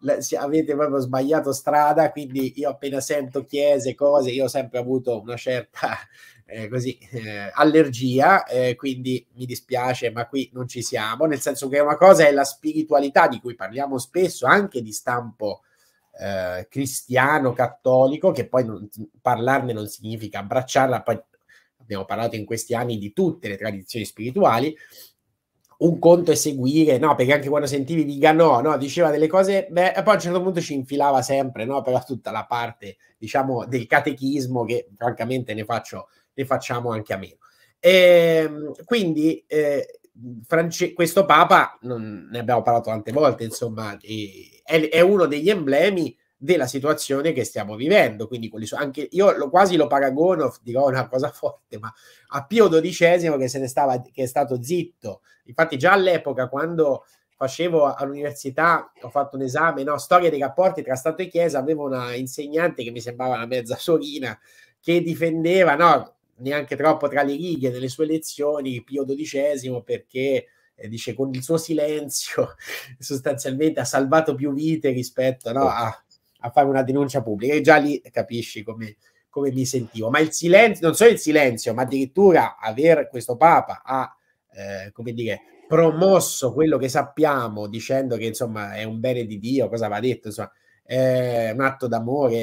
avete proprio sbagliato strada, quindi io appena sento chiese, cose, io ho sempre avuto una certa eh, così, eh, allergia, eh, quindi mi dispiace, ma qui non ci siamo, nel senso che una cosa è la spiritualità di cui parliamo spesso, anche di stampo eh, cristiano, cattolico, che poi non, parlarne non significa abbracciarla, poi abbiamo parlato in questi anni di tutte le tradizioni spirituali, un conto è seguire, no? Perché anche quando sentivi di Ganò, no? Diceva delle cose, beh, e poi a un certo punto ci infilava sempre, no? Però tutta la parte, diciamo, del catechismo che francamente ne, faccio, ne facciamo anche a meno. E, ehm, quindi eh, France- questo Papa, non, ne abbiamo parlato tante volte, insomma, è, è uno degli emblemi della situazione che stiamo vivendo. Quindi anche io lo, quasi lo paragono, dirò una cosa forte, ma a Pio XII che se ne stava, che è stato zitto. Infatti già all'epoca quando facevo all'università, ho fatto un esame, no, storia dei rapporti tra Stato e Chiesa, avevo una insegnante che mi sembrava una mezza sorina, che difendeva, no, neanche troppo tra le righe nelle sue lezioni, Pio XII perché eh, dice con il suo silenzio sostanzialmente ha salvato più vite rispetto no, oh. a a fare una denuncia pubblica e già lì capisci come, come mi sentivo. Ma il silenzio, non solo il silenzio, ma addirittura aver questo Papa a, eh, come dire, promosso quello che sappiamo dicendo che insomma è un bene di Dio, cosa va detto, insomma, è un atto d'amore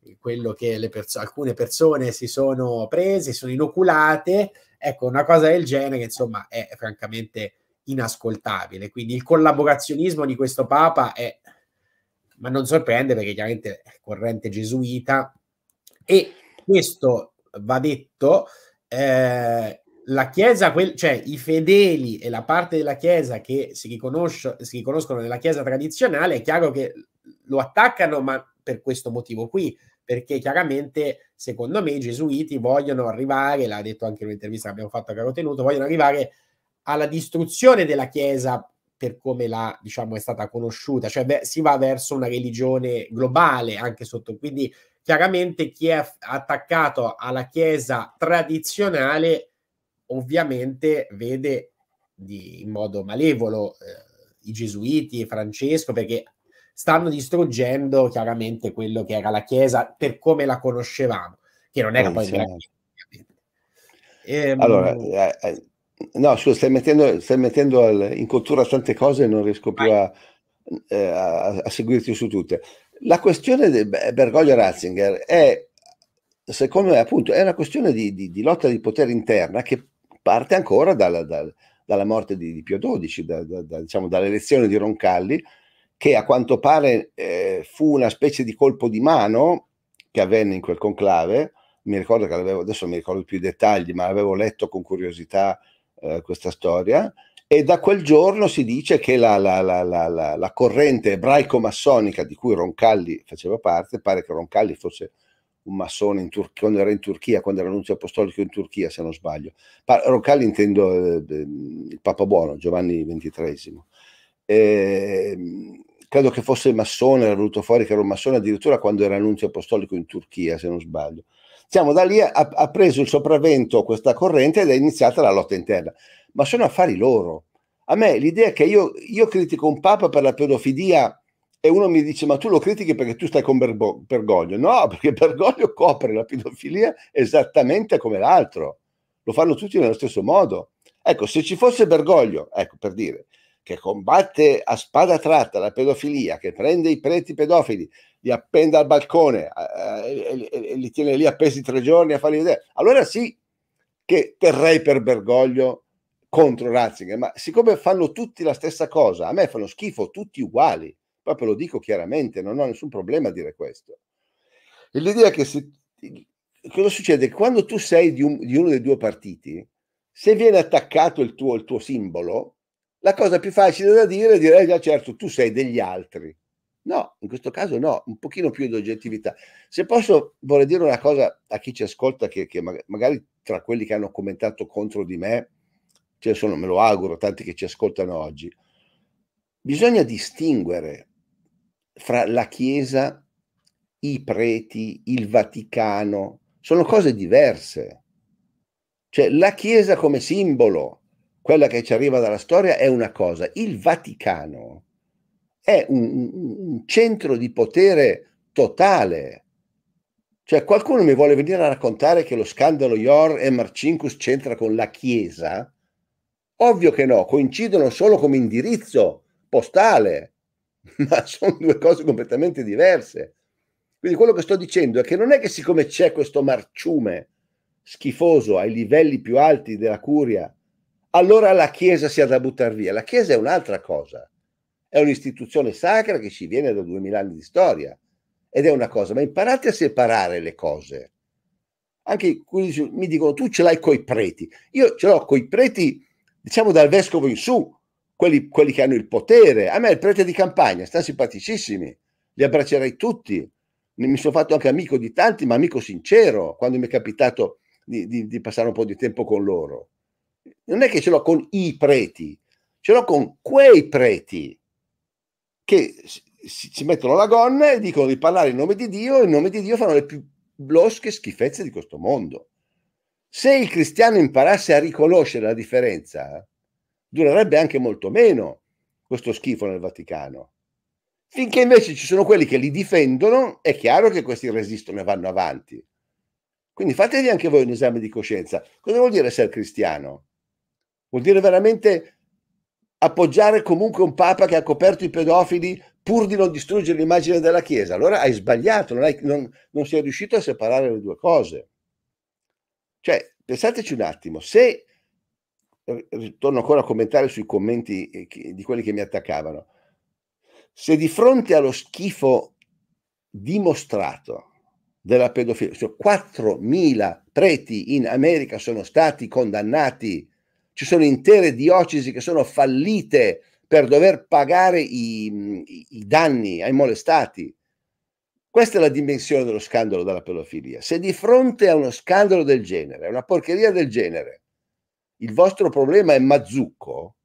eh, quello che perso- alcune persone si sono prese, sono inoculate, ecco, una cosa del genere insomma è francamente inascoltabile. Quindi il collaborazionismo di questo Papa è ma non sorprende perché chiaramente è corrente gesuita e questo va detto, eh, la Chiesa, quel, cioè i fedeli e la parte della Chiesa che si, riconosce, si riconoscono nella Chiesa tradizionale, è chiaro che lo attaccano, ma per questo motivo qui, perché chiaramente secondo me i gesuiti vogliono arrivare, l'ha detto anche in un'intervista che abbiamo fatto a Caro Tenuto, vogliono arrivare alla distruzione della Chiesa per come la, diciamo, è stata conosciuta, cioè beh, si va verso una religione globale anche sotto, quindi chiaramente chi è attaccato alla Chiesa tradizionale ovviamente vede di, in modo malevolo eh, i gesuiti e Francesco perché stanno distruggendo chiaramente quello che era la Chiesa per come la conoscevamo, che non era eh, poi sì. Certo. Chiesa, eh, allora, eh, eh No, scusa, stai mettendo, stai mettendo al, in cottura tante cose e non riesco più a, eh, a, a seguirti su tutte. La questione di Bergoglio-Ratzinger è, secondo me, appunto, è una questione di, di, di lotta di potere interna che parte ancora dalla, dalla, dalla morte di, di, Pio XII, da, da, da, diciamo, dall'elezione di Roncalli, che a quanto pare eh, fu una specie di colpo di mano che avvenne in quel conclave. Mi ricordo che l'avevo, adesso mi ricordo più i dettagli, ma avevo letto con curiosità eh, questa storia e da quel giorno si dice che la, la, la, la corrente ebraico-massonica di cui Roncalli faceva parte, pare che Roncalli fosse un massone quando era in Turchia, quando era nunzio apostolico in Turchia, se non sbaglio. Par- Roncalli intendo eh, il Papa Buono, Giovanni XXIII. Eh, credo che fosse massone, era venuto fuori che era un massone addirittura quando era nunzio apostolico in Turchia, se non sbaglio. Siamo da lì, ha, ha preso il sopravvento questa corrente ed è iniziata la lotta interna. Ma sono affari loro. A me l'idea che io, io critico un papa per la pedofilia e uno mi dice ma tu lo critichi perché tu stai con Berbo- Bergoglio. No, perché Bergoglio copre la pedofilia esattamente come l'altro. Lo fanno tutti nello stesso modo. Ecco, se ci fosse Bergoglio, ecco per dire, che combatte a spada tratta la pedofilia, che prende i preti pedofili, li appende al balcone eh, eh e, e, li tiene lì appesi tre giorni a farli vedere, allora sì che terrei per Bergoglio contro Ratzinger, ma siccome fanno tutti la stessa cosa, a me fanno schifo tutti uguali, proprio lo dico chiaramente, non ho nessun problema a dire questo. E l'idea è che se, cosa succede? Quando tu sei di, un, di, uno dei due partiti, se viene attaccato il tuo, il tuo simbolo, la cosa più facile da dire è dire, eh, già certo, tu sei degli altri No, in questo caso no, un pochino più di oggettività. Se posso, vorrei dire una cosa a chi ci ascolta, che, che magari tra quelli che hanno commentato contro di me, ce ne sono, me lo auguro, tanti che ci ascoltano oggi. Bisogna distinguere fra la Chiesa, i preti, il Vaticano, sono cose diverse. Cioè la Chiesa come simbolo, quella che ci arriva dalla storia, è una cosa, il Vaticano è un, un centro di potere totale. Cioè qualcuno mi vuole venire a raccontare che lo scandalo Ior e Marcinkus c'entra con la Chiesa? Ovvio che no, coincidono solo come indirizzo postale, ma sono due cose completamente diverse. Quindi quello che sto dicendo è che non è che siccome c'è questo marciume schifoso ai livelli più alti della curia, allora la Chiesa sia da buttare via. La Chiesa è un'altra cosa. È un'istituzione sacra che ci viene da duemila anni di storia ed è una cosa, ma imparate a separare le cose. Anche qui mi dicono tu ce l'hai coi preti. Io ce l'ho coi preti, diciamo dal vescovo in su, quelli, quelli che hanno il potere. A me il prete di campagna sta simpaticissimi, li abbraccerei tutti. Mi sono fatto anche amico di tanti, ma amico sincero, quando mi è capitato di, di, di passare un po' di tempo con loro. Non è che ce l'ho con i preti, ce l'ho con quei preti che si mettono la gonna e dicono di parlare in nome di Dio e in nome di Dio fanno le più blosche schifezze di questo mondo. Se il cristiano imparasse a riconoscere la differenza, durerebbe anche molto meno questo schifo nel Vaticano. Finché invece ci sono quelli che li difendono, è chiaro che questi resistono e vanno avanti. Quindi fatevi anche voi un esame di coscienza. Cosa vuol dire essere cristiano? Vuol dire veramente appoggiare comunque un papa che ha coperto i pedofili pur di non distruggere l'immagine della Chiesa. Allora hai sbagliato, non, hai, non, non sei riuscito a separare le due cose. Cioè, pensateci un attimo, se, torno ancora a commentare sui commenti eh, di quelli che mi attaccavano, se di fronte allo schifo dimostrato della pedofilia, cioè 4.000 preti in America sono stati condannati ci sono intere diocesi che sono fallite per dover pagare i, i danni ai molestati. Questa è la dimensione dello scandalo della pedofilia. Se di fronte a uno scandalo del genere, a una porcheria del genere, il vostro problema è Mazzucco,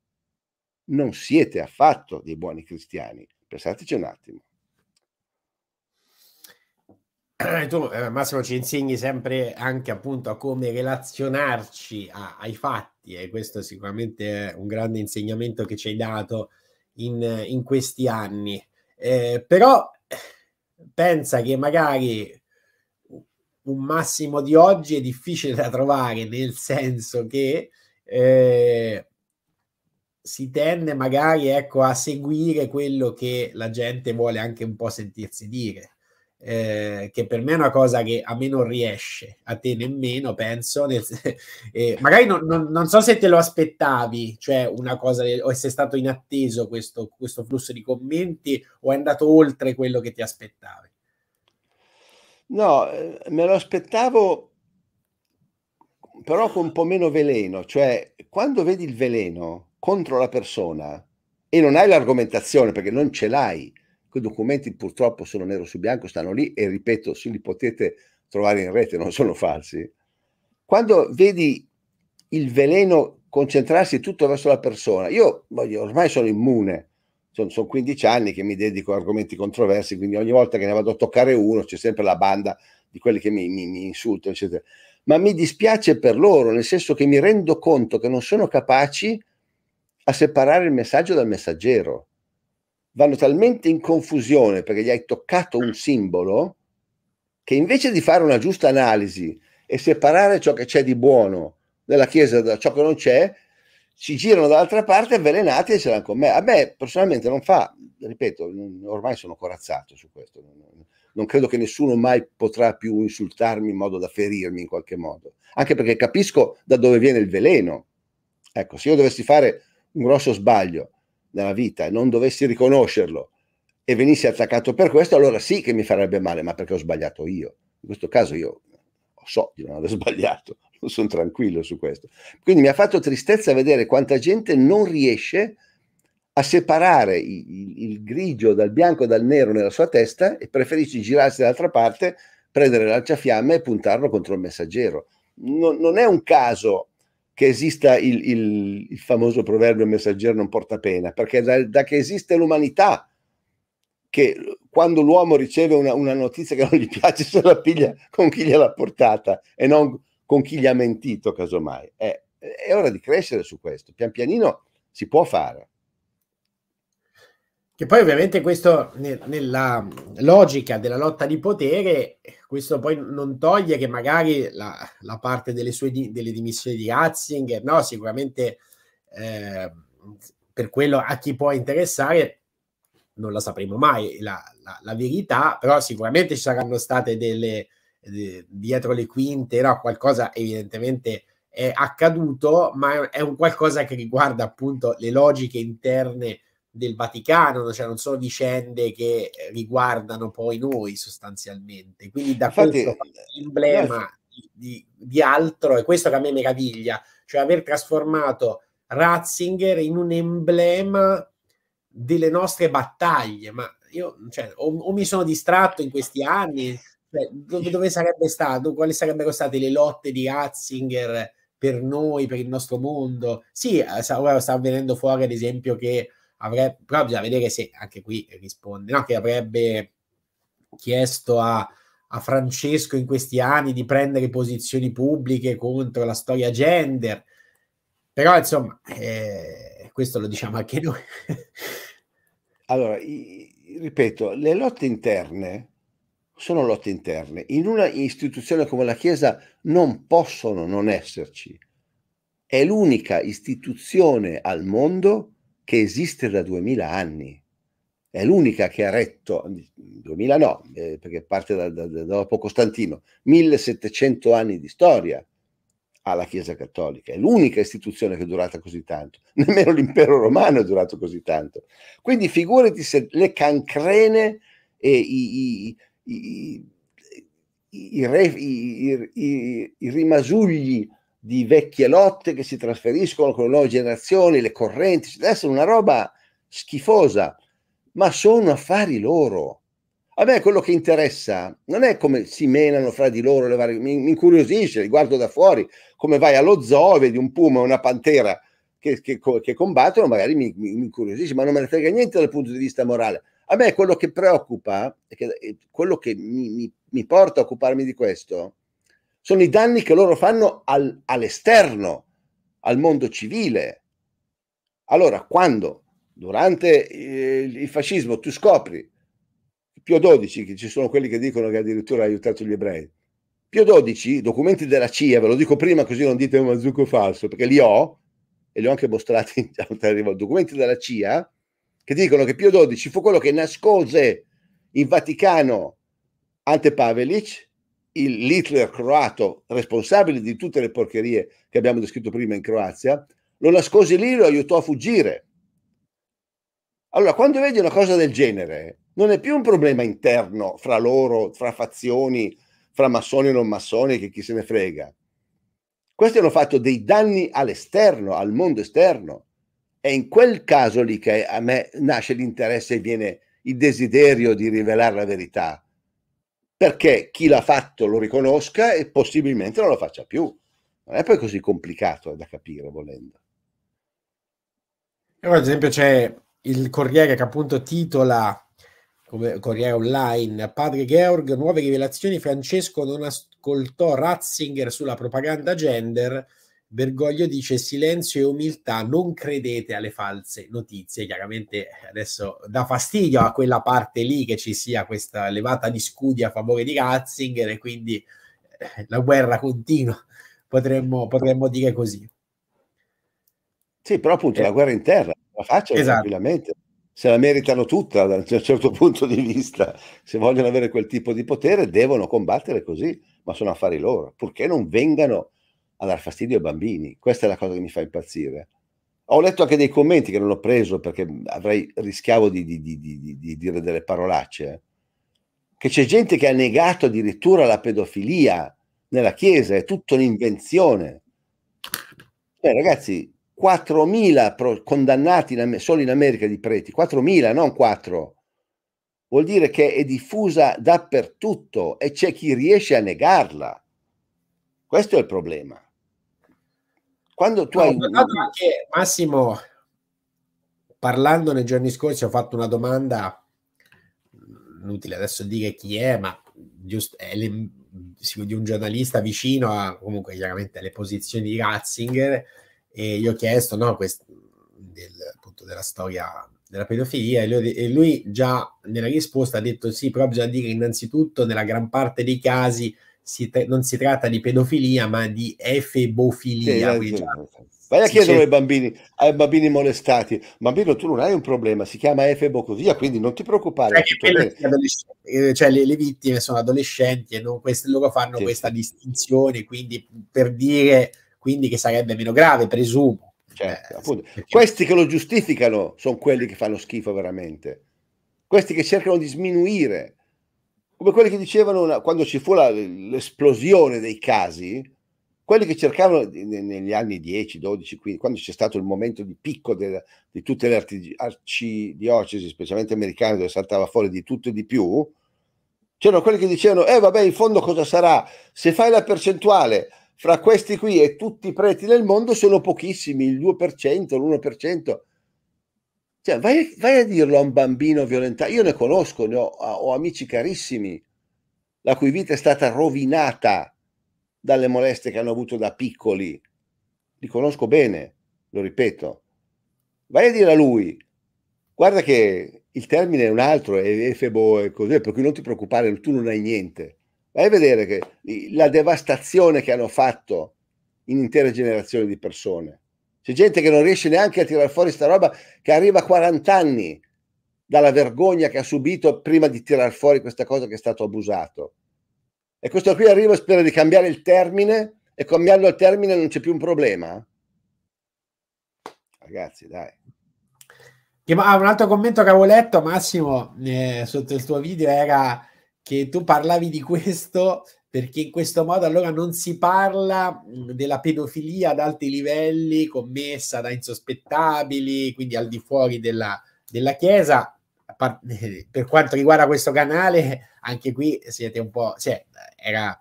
non siete affatto dei buoni cristiani. Pensateci un attimo. Eh, tu eh, Massimo ci insegni sempre anche appunto a come relazionarci a, ai fatti e questo sicuramente è un grande insegnamento che ci hai dato in, in questi anni. Eh, però pensa che magari un massimo di oggi è difficile da trovare, nel senso che eh, si tende magari ecco, a seguire quello che la gente vuole anche un po' sentirsi dire eh, che per me è una cosa che a me non riesce, a te nemmeno, penso. Nel, eh, magari non, non, non, so se te lo aspettavi, cioè una cosa, o se è stato inatteso questo, questo flusso di commenti, o è andato oltre quello che ti aspettavi. No, eh, me lo aspettavo, però con un po' meno veleno, cioè quando vedi il veleno contro la persona e non hai l'argomentazione perché non ce l'hai, Quei documenti purtroppo sono nero su bianco, stanno lì e ripeto, se li potete trovare in rete, non sono falsi. Quando vedi il veleno concentrarsi tutto verso la persona, io ormai sono immune, sono, sono 15 anni che mi dedico a argomenti controversi, quindi ogni volta che ne vado a toccare uno c'è sempre la banda di quelli che mi, mi, mi insultano, eccetera. Ma mi dispiace per loro, nel senso che mi rendo conto che non sono capaci a separare il messaggio dal messaggero vanno talmente in confusione perché gli hai toccato un mm. simbolo che invece di fare una giusta analisi e separare ciò che c'è di buono nella Chiesa da ciò che non c'è, si girano dall'altra parte avvelenati e ce l'hanno con me. A me personalmente non fa, ripeto, ormai sono corazzato su questo, non credo che nessuno mai potrà più insultarmi in modo da ferirmi in qualche modo, anche perché capisco da dove viene il veleno. Ecco, se io dovessi fare un grosso sbaglio nella vita e non dovessi riconoscerlo e venissi attaccato per questo, allora sì che mi farebbe male, ma perché ho sbagliato io. In questo caso io so di non aver sbagliato, non sono tranquillo su questo. Quindi mi ha fatto tristezza vedere quanta gente non riesce a separare il, il grigio dal bianco dal nero nella sua testa e preferisce girarsi dall'altra parte, prendere l'alciafiamme e puntarlo contro il messaggero. Non, non è un caso che esista il, il, il famoso proverbio messaggero non porta pena, perché da, da che esiste l'umanità, che quando l'uomo riceve una, una, notizia che non gli piace se la piglia con chi gliel'ha portata e non con chi gli ha mentito casomai. È, eh, è ora di crescere su questo, pian pianino si può fare. Che poi ovviamente questo nel, nella logica della lotta di potere, questo poi non toglie che magari la, la parte delle sue di, delle dimissioni di Ratzinger, no, sicuramente eh, per quello a chi può interessare non la sapremo mai la, la, la verità, però sicuramente ci saranno state delle de, dietro le quinte, no, qualcosa evidentemente è accaduto, ma è un qualcosa che riguarda appunto le logiche interne del Vaticano, cioè non sono vicende che riguardano poi noi sostanzialmente. Quindi da Infatti, questo emblema eh, di, di, di, altro, e questo che a me meraviglia, cioè aver trasformato Ratzinger in un emblema delle nostre battaglie, ma io cioè, o, o mi sono distratto in questi anni, cioè, dove, dove, sarebbe stato, quali sarebbero state le lotte di Ratzinger per noi, per il nostro mondo? Sì, eh, ora sta avvenendo fuori ad esempio che avrebbe, però bisogna vedere se anche qui risponde, no, che avrebbe chiesto a, a Francesco in questi anni di prendere posizioni pubbliche contro la storia gender, però insomma, eh, questo lo diciamo anche noi. allora, ripeto, le lotte interne sono lotte interne. In una istituzione come la Chiesa non possono non esserci. È l'unica istituzione al mondo che esiste da 2000 anni. È l'unica che ha retto, 2000 no, eh, perché parte da, da, da dopo Costantino, 1700 anni di storia alla Chiesa Cattolica. È l'unica istituzione che è durata così tanto. Nemmeno l'impero romano è durato così tanto. Quindi figurati se le cancrene e i, i, i, i, i rimasugli di vecchie lotte che si trasferiscono con le nuove generazioni, le correnti, adesso essere una roba schifosa, ma sono affari loro. A me quello che interessa non è come si menano fra di loro le varie... Mi, mi incuriosisce, li guardo da fuori, come vai allo zoo e vedi un puma e una pantera che, che, che combattono, magari mi, mi, mi, incuriosisce, ma non me ne frega niente dal punto di vista morale. A me quello che preoccupa, che, quello che mi, mi porta a occuparmi di questo, sono i danni che loro fanno al, all'esterno, al mondo civile. Allora, quando durante eh, il fascismo tu scopri Pio XII, che ci sono quelli che dicono che addirittura ha aiutato gli ebrei, Pio XII, documenti della CIA, ve lo dico prima così non dite un mazzucco falso, perché li ho e li ho anche mostrati, documenti della CIA, che dicono che Pio XII fu quello che nascose in Vaticano ante Pavelic, l'Hitler croato responsabile di tutte le porcherie che abbiamo descritto prima in Croazia, lo nascose lì e lo aiutò a fuggire. Allora, quando vedi una cosa del genere, non è più un problema interno fra loro, fra fazioni, fra massoni e non massoni, che chi se ne frega. Questi hanno fatto dei danni all'esterno, al mondo esterno. È in quel caso lì che a me nasce l'interesse e viene il desiderio di rivelare la verità perché chi l'ha fatto lo riconosca e possibilmente non lo faccia più. Non è poi così complicato da capire volendo. ad esempio, c'è il Corriere che appunto titola come Corriere Online, padre Georg, nuove rivelazioni, Francesco non ascoltò Ratzinger sulla propaganda gender, Bergoglio dice silenzio e umiltà, non credete alle false notizie. Chiaramente eh, adesso dà fastidio a quella parte lì che ci sia questa levata di scudi a favore di Ratzinger e quindi eh, la guerra continua, potremmo, potremmo, dire così. Sì, però appunto eh. la guerra interna la facciano esatto. tranquillamente, se la meritano tutta da un certo punto di vista, se vogliono avere quel tipo di potere devono combattere così, ma sono affari loro, purché non vengano a dar fastidio ai bambini. Questa è la cosa che mi fa impazzire. Ho letto anche dei commenti che non ho preso perché avrei, rischiavo di, di, di, di dire delle parolacce. Eh. Che c'è gente che ha negato addirittura la pedofilia nella Chiesa, è tutta un'invenzione. Eh, ragazzi, 4.000 condannati in solo in America di preti, 4.000, non 4. Vuol dire che è diffusa dappertutto e c'è chi riesce a negarla. Questo è il problema. Quando tu no, hai... Che, Massimo, parlando nei giorni scorsi, ho fatto una domanda, mm, inutile adesso dire chi è, ma giusto, è le, di un giornalista vicino a, comunque chiaramente alle posizioni di Ratzinger e gli ho chiesto no, quest, del, appunto, della storia della pedofilia e lui, e lui, già nella risposta ha detto sì, però bisogna dire innanzitutto nella gran parte dei casi si tra- non si tratta di pedofilia, ma di efebofilia. Sì, esatto. Vai a chiedere ai bambini, ai bambini molestati, bambino tu non hai un problema, si chiama efebofilia, ah, quindi non ti preoccupare. Cioè, eh, cioè le, le, vittime sono adolescenti e queste, loro fanno sì. questa distinzione, quindi per dire quindi, che sarebbe meno grave, presumo. Certo, eh, Questi che lo giustificano sono quelli che fanno schifo veramente. Questi che cercano di sminuire come quelli che dicevano una, quando ci fu la, l'esplosione dei casi, quelli che cercavano negli anni 10, 12, 15, quando c'è stato il momento di picco de, di tutte le arcidiocesi, specialmente americane, dove saltava fuori di tutto e di più, c'erano quelli che dicevano, eh vabbè, in fondo cosa sarà? Se fai la percentuale fra questi qui e tutti i preti del mondo sono pochissimi, il 2%, l'1%. Cioè, vai, vai, a dirlo a un bambino violentato. Io ne conosco, ne ho, ho amici carissimi, la cui vita è stata rovinata dalle molestie che hanno avuto da piccoli. Li conosco bene, lo ripeto. Vai a dire a lui, guarda che il termine è un altro, è efebo e così, per cui non ti preoccupare, tu non hai niente. Vai a vedere che la devastazione che hanno fatto in intere generazioni di persone. C'è gente che non riesce neanche a tirare fuori sta roba, che arriva a 40 anni dalla vergogna che ha subito prima di tirar fuori questa cosa che è stato abusato. E questo qui arriva e spera di cambiare il termine e cambiando il termine non c'è più un problema. Ragazzi, dai. Ah, un altro commento che avevo letto, Massimo, eh, sotto il tuo video era che tu parlavi di questo perché in questo modo allora non si parla mm, della pedofilia ad alti livelli commessa da insospettabili, quindi al di fuori della, della Chiesa. Per quanto riguarda questo canale, anche qui siete un po'... Cioè, era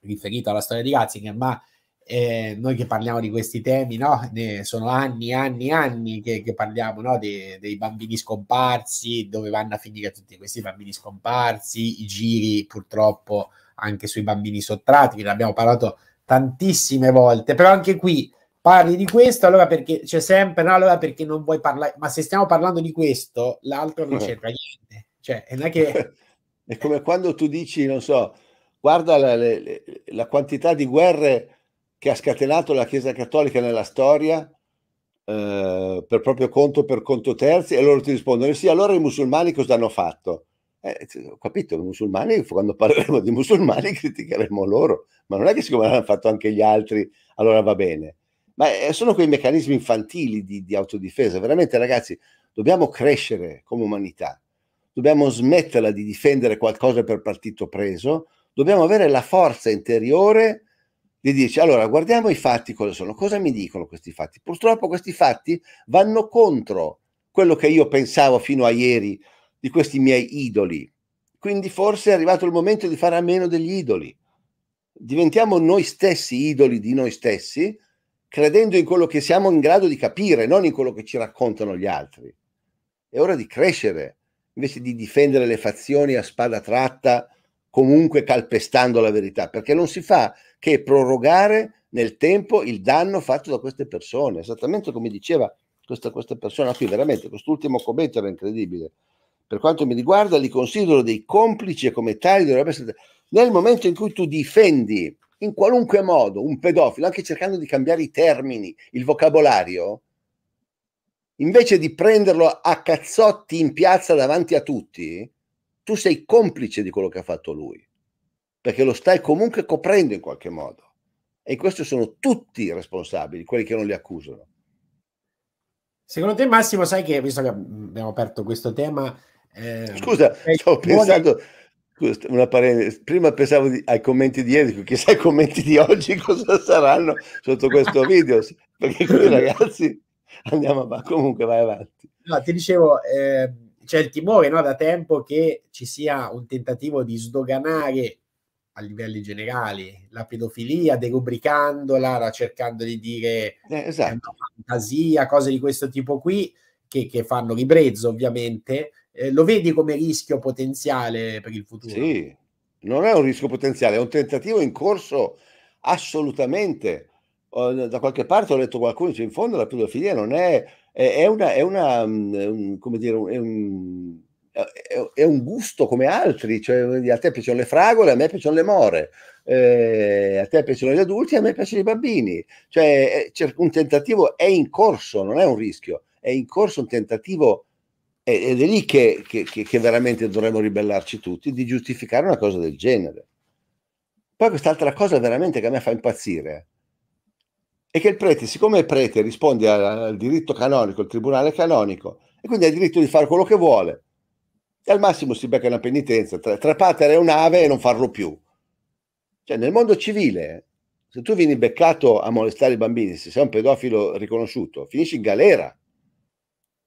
riferito alla storia di Ratzinger, ma eh, noi che parliamo di questi temi, no? Ne sono anni, anni, anni che, che parliamo no? De, dei bambini scomparsi, dove vanno a finire tutti questi bambini scomparsi, i giri purtroppo anche sui bambini sottratti, ne abbiamo parlato tantissime volte, però anche qui parli di questo, allora perché c'è sempre, no, allora perché non vuoi parlare, ma se stiamo parlando di questo, l'altro non eh. c'entra niente. Cioè, è, che... è come quando tu dici, non so, guarda la, la, la, quantità di guerre che ha scatenato la Chiesa Cattolica nella storia eh, per proprio conto, per conto terzi, e loro ti rispondono eh sì, allora i musulmani cosa hanno fatto? Eh, eh ho capito, i musulmani, quando parleremo di musulmani criticheremo loro, ma non è che siccome l'hanno fatto anche gli altri, allora va bene. Ma eh, sono quei meccanismi infantili di, di autodifesa. Veramente ragazzi, dobbiamo crescere come umanità, dobbiamo smetterla di difendere qualcosa per partito preso, dobbiamo avere la forza interiore di dirci allora guardiamo i fatti cosa sono, cosa mi dicono questi fatti. Purtroppo questi fatti vanno contro quello che io pensavo fino a ieri di questi miei idoli. Quindi forse è arrivato il momento di fare a meno degli idoli. Diventiamo noi stessi idoli di noi stessi, credendo in quello che siamo in grado di capire, non in quello che ci raccontano gli altri. È ora di crescere, invece di difendere le fazioni a spada tratta, comunque calpestando la verità, perché non si fa che prorogare nel tempo il danno fatto da queste persone, esattamente come diceva questa, questa persona qui, veramente quest'ultimo commento era incredibile per quanto mi riguarda, li considero dei complici e come tali dovrebbe essere... Nel momento in cui tu difendi in qualunque modo un pedofilo, anche cercando di cambiare i termini, il vocabolario, invece di prenderlo a cazzotti in piazza davanti a tutti, tu sei complice di quello che ha fatto lui, perché lo stai comunque coprendo in qualche modo. E in questo sono tutti responsabili, quelli che non li accusano. Secondo te, Massimo, sai che visto che abbiamo aperto questo tema, Ehm, scusa, stavo pensando, una parentesi, prima pensavo di, ai commenti di ieri, chissà i commenti di oggi cosa saranno sotto questo video, perché qui ragazzi andiamo a, comunque vai avanti. No, ti dicevo, eh, c'è il timore no, da tempo che ci sia un tentativo di sdoganare a livelli generali la pedofilia, derubricandola, cercando di dire eh, eh esatto. fantasia, cose di questo tipo qui, che, che fanno ribrezzo ovviamente, eh, lo vedi come rischio potenziale per il futuro? Sì, non è un rischio potenziale, è un tentativo in corso assolutamente. Da qualche parte ho letto qualcuno, dice in fondo la pedofilia non è, è, una, è una un, come dire, è un, è un gusto come altri, cioè a te piacciono le fragole, a me piacciono le more, eh, a te piacciono gli adulti, a me piacciono i bambini, cioè un tentativo è in corso, non è un rischio, è in corso un tentativo ed è lì che, che, che veramente dovremmo ribellarci tutti, di giustificare una cosa del genere. Poi quest'altra cosa veramente che a me fa impazzire è che il prete, siccome il prete risponde al, diritto canonico, al tribunale canonico, e quindi ha il diritto di fare quello che vuole, e al massimo si becca una penitenza, tra, trapatere un'ave e non farlo più. Cioè nel mondo civile, se tu vieni beccato a molestare i bambini, se sei un pedofilo riconosciuto, finisci in galera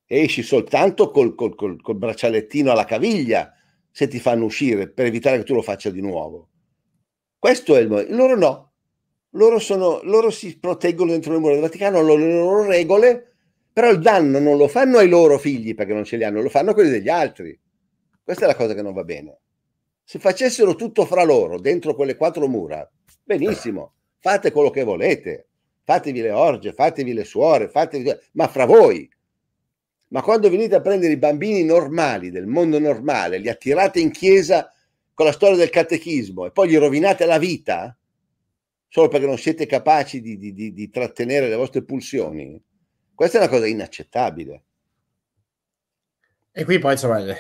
esci soltanto col, col, col, col braccialettino alla caviglia se ti fanno uscire per evitare che tu lo faccia di nuovo. Questo è il modo. Loro no, loro, sono, loro si proteggono dentro le mura del Vaticano, hanno le loro regole, però il danno non lo fanno ai loro figli perché non ce li hanno, lo fanno a quelli degli altri. Questa è la cosa che non va bene. Se facessero tutto fra loro, dentro quelle quattro mura, benissimo, fate quello che volete, fatevi le orge, fatevi le suore, fatevi... ma fra voi, ma quando venite a prendere i bambini normali, del mondo normale, li attirate in chiesa con la storia del catechismo e poi gli rovinate la vita, solo perché non siete capaci di, di, di, di trattenere le vostre pulsioni, questa è una cosa inaccettabile. E qui poi insomma eh,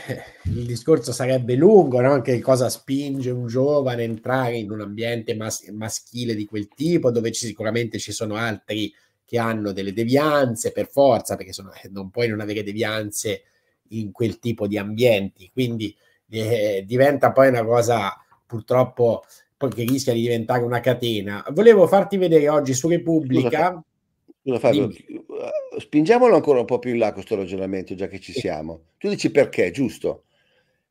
il discorso sarebbe lungo, no? Che cosa spinge un giovane a entrare in un ambiente mas- maschile di quel tipo, dove ci, sicuramente ci sono altri che hanno delle devianze per forza, perché sono, eh, non puoi non avere devianze in quel tipo di ambienti, quindi eh, diventa poi una cosa purtroppo che rischia di diventare una catena. Volevo farti vedere oggi su Repubblica. Scusa, Fabio, di... Eh, spingiamolo ancora un po' più in là questo ragionamento, già che ci siamo. Tu dici perché, giusto?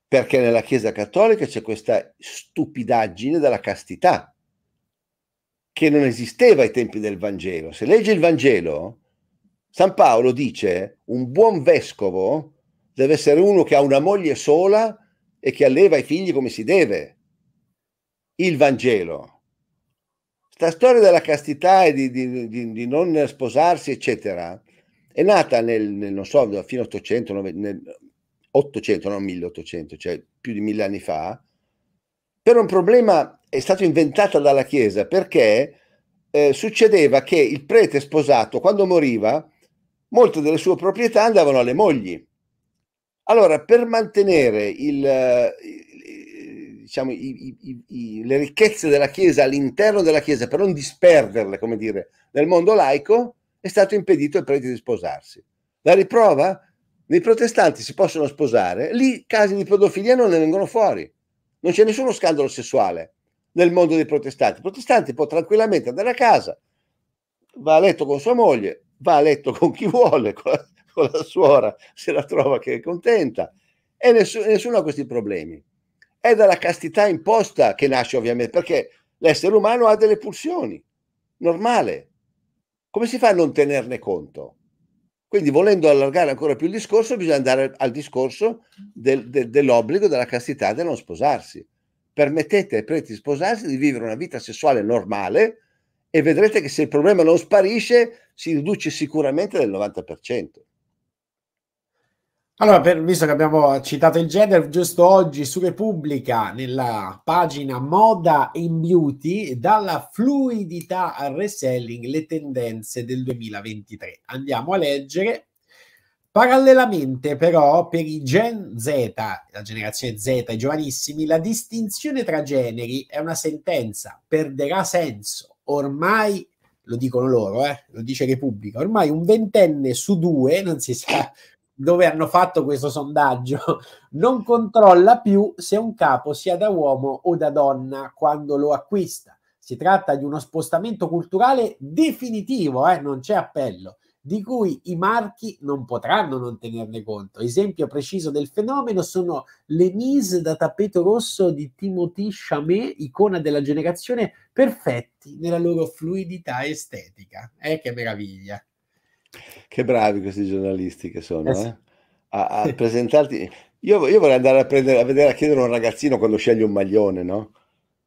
Perché nella Chiesa Cattolica c'è questa stupidaggine della castità che non esisteva ai tempi del Vangelo. Se leggi il Vangelo, San Paolo dice un buon vescovo deve essere uno che ha una moglie sola e che alleva i figli come si deve. Il Vangelo. Sta storia della castità e di, di, di, di non sposarsi, eccetera, è nata nel, nel non so, fino all'Ottocento, nel 800, non 1800, cioè più di mille anni fa, per un problema è stata inventata dalla Chiesa perché eh, succedeva che il prete sposato, quando moriva, molte delle sue proprietà andavano alle mogli. Allora, per mantenere il, eh, diciamo, i, i, i, le ricchezze della Chiesa all'interno della Chiesa, per non disperderle, come dire, nel mondo laico, è stato impedito ai preti di sposarsi. La riprova? Nei protestanti si possono sposare, lì casi di pedofilia non ne vengono fuori. Non c'è nessuno scandalo sessuale nel mondo dei protestanti. Il protestante può tranquillamente andare a casa, va a letto con sua moglie, va a letto con chi vuole, con la, con la suora, se la trova che è contenta, e nessuno, nessuno ha questi problemi. È dalla castità imposta che nasce ovviamente, perché l'essere umano ha delle pulsioni, normale. Come si fa a non tenerne conto? Quindi volendo allargare ancora più il discorso, bisogna andare al discorso del, del, dell'obbligo, della castità, del non sposarsi permettete ai preti di sposarsi di vivere una vita sessuale normale e vedrete che se il problema non sparisce si riduce sicuramente del 90%. Allora, per, visto che abbiamo citato il gender, giusto oggi su Repubblica, nella pagina Moda in Beauty, dalla fluidità al reselling, le tendenze del 2023. Andiamo a leggere Parallelamente, però, per i Gen Z, la generazione Z, i giovanissimi, la distinzione tra generi è una sentenza, perderà senso. Ormai, lo dicono loro, eh, lo dice Repubblica, ormai un ventenne su due, non si sa dove hanno fatto questo sondaggio, non controlla più se un capo sia da uomo o da donna quando lo acquista. Si tratta di uno spostamento culturale definitivo, eh, non c'è appello di cui i marchi non potranno non tenerne conto. Esempio preciso del fenomeno sono le mise da tappeto rosso di Timothée Chalamet, icona della generazione, perfetti nella loro fluidità estetica. Eh, che meraviglia! Che bravi questi giornalisti che sono, eh eh? A, a presentarti. Io, io, vorrei andare a, prendere, a, vedere, a chiedere a un ragazzino quando sceglie un maglione, no?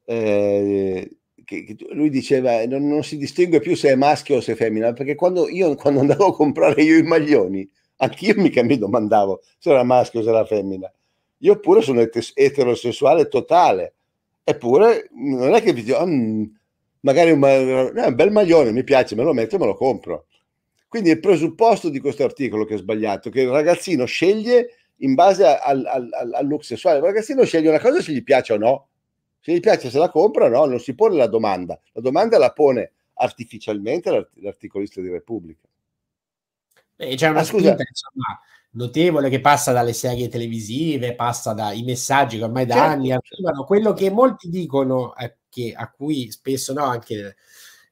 Eh, che, che lui diceva eh, non, non, si distingue più se è maschio o se è femmina, perché quando io quando andavo a comprare io i maglioni, anch'io mica mi domandavo se era maschio o se era femmina. Io pure sono et- eterosessuale totale, eppure non è che vi dico, ah, mm, magari un, eh, un bel maglione mi piace, me lo metto e me lo compro. Quindi il presupposto di questo articolo che è sbagliato, che il ragazzino sceglie in base al, al, al look sessuale, il ragazzino sceglie una cosa se gli piace o no, se gli piace se la compra, no, non si pone la domanda. La domanda la pone artificialmente l'art- l'articolista di Repubblica. Beh, c'è una ah, spinta, insomma, notevole che passa dalle serie televisive, passa dai messaggi che ormai da certo, anni certo. arrivano. Quello che molti dicono, è eh, che, a cui spesso no, anche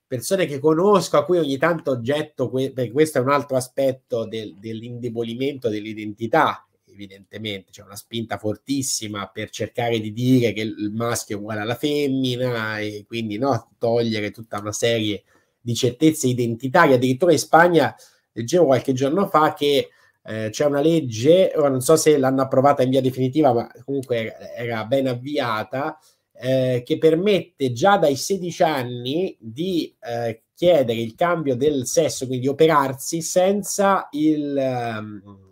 persone che conosco, a cui ogni tanto oggetto, que- perché questo è un altro aspetto del, dell'indebolimento dell'identità evidentemente, c'è una spinta fortissima per cercare di dire che il maschio è uguale alla femmina e quindi no, togliere tutta una serie di certezze identitarie. Addirittura in Spagna leggevo qualche giorno fa che eh, c'è una legge, ora non so se l'hanno approvata in via definitiva, ma comunque era ben avviata, eh, che permette già dai 16 anni di eh, chiedere il cambio del sesso, quindi operarsi senza il um,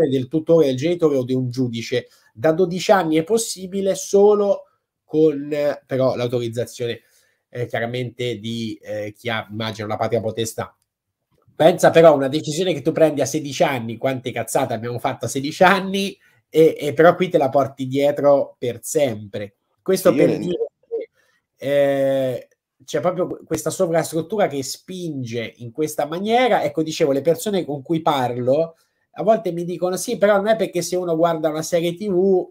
valutazione del tutore, del genitore o di un giudice. Da 12 anni è possibile solo con però l'autorizzazione eh, chiaramente di eh, chi ha, immagino, la patria potestà. Pensa però a una decisione che tu prendi a 16 anni, quante cazzate abbiamo fatto a 16 anni, e, e però qui te la porti dietro per sempre. Questo sì, per dire che eh, c'è proprio questa sovrastruttura che spinge in questa maniera. Ecco, dicevo, le persone con cui parlo a volte mi dicono sì, però non è perché se uno guarda una serie TV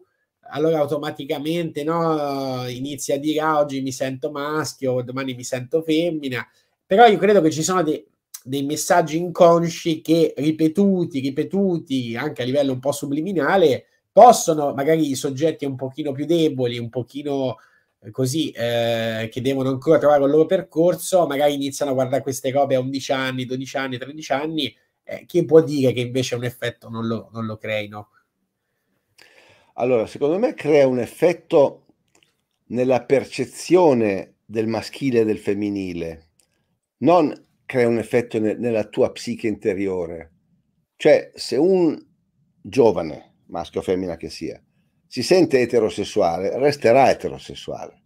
allora automaticamente no, inizia a dire ah, oggi mi sento maschio, domani mi sento femmina, però io credo che ci sono dei, dei messaggi inconsci che ripetuti, ripetuti anche a livello un po' subliminale, possono magari i soggetti un pochino più deboli, un pochino eh, così eh, che devono ancora trovare il loro percorso, magari iniziano a guardare queste robe a 11 anni, 12 anni, 13 anni eh, chi può dire che invece un effetto non lo, non lo creino? Allora, secondo me crea un effetto nella percezione del maschile e del femminile, non crea un effetto ne- nella tua psiche interiore. Cioè, se un giovane, maschio o femmina che sia, si sente eterosessuale, resterà eterosessuale.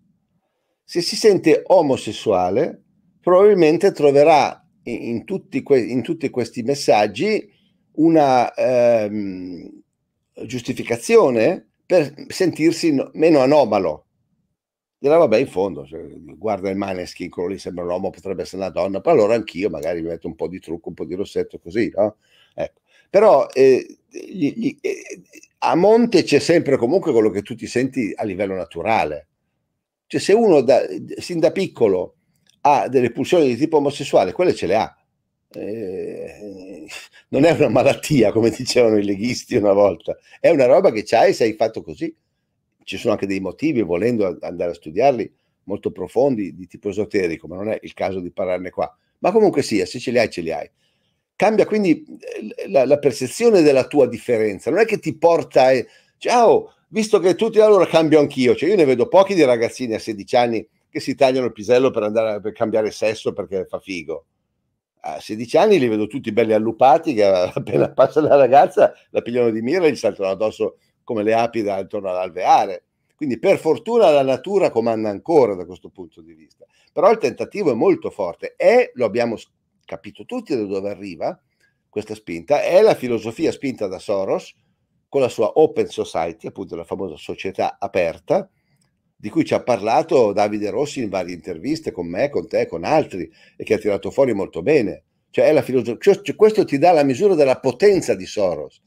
Se si sente omosessuale, probabilmente troverà in tutti, que- in tutti questi messaggi una ehm, giustificazione per sentirsi no- meno anomalo. Dirà, vabbè, in fondo, cioè, guarda il maneschi, quello lì sembra un uomo, potrebbe essere una donna, poi allora anch'io magari mi metto un po' di trucco, un po' di rossetto, così, no? Ecco. Però eh, gli, gli, eh, a monte c'è sempre comunque quello che tu ti senti a livello naturale. Cioè se uno da, sin da piccolo ha delle pulsioni di tipo omosessuale, quelle ce le ha. Eh, non è una malattia, come dicevano i leghisti una volta, è una roba che c'hai se hai fatto così. Ci sono anche dei motivi, volendo andare a studiarli, molto profondi, di tipo esoterico, ma non è il caso di parlarne qua. Ma comunque sia, se ce li hai, ce li hai. Cambia quindi eh, la, la percezione della tua differenza, non è che ti porta e ciao, oh, visto che tutti allora cambio anch'io, cioè io ne vedo pochi di ragazzini a 16 anni che si tagliano il pisello per, andare, per cambiare sesso perché fa figo. A 16 anni li vedo tutti belli allupati che appena passa la ragazza la pigliano di mira e gli saltano addosso come le api da, intorno all'alveare. Quindi per fortuna la natura comanda ancora da questo punto di vista. Però il tentativo è molto forte e lo abbiamo capito tutti da dove arriva questa spinta, è la filosofia spinta da Soros con la sua Open Society, appunto la famosa società aperta, di cui ci ha parlato Davide Rossi in varie interviste con me, con te, con altri, e che ha tirato fuori molto bene. Cioè cioè, cioè, questo ti dà la misura della potenza di Soros,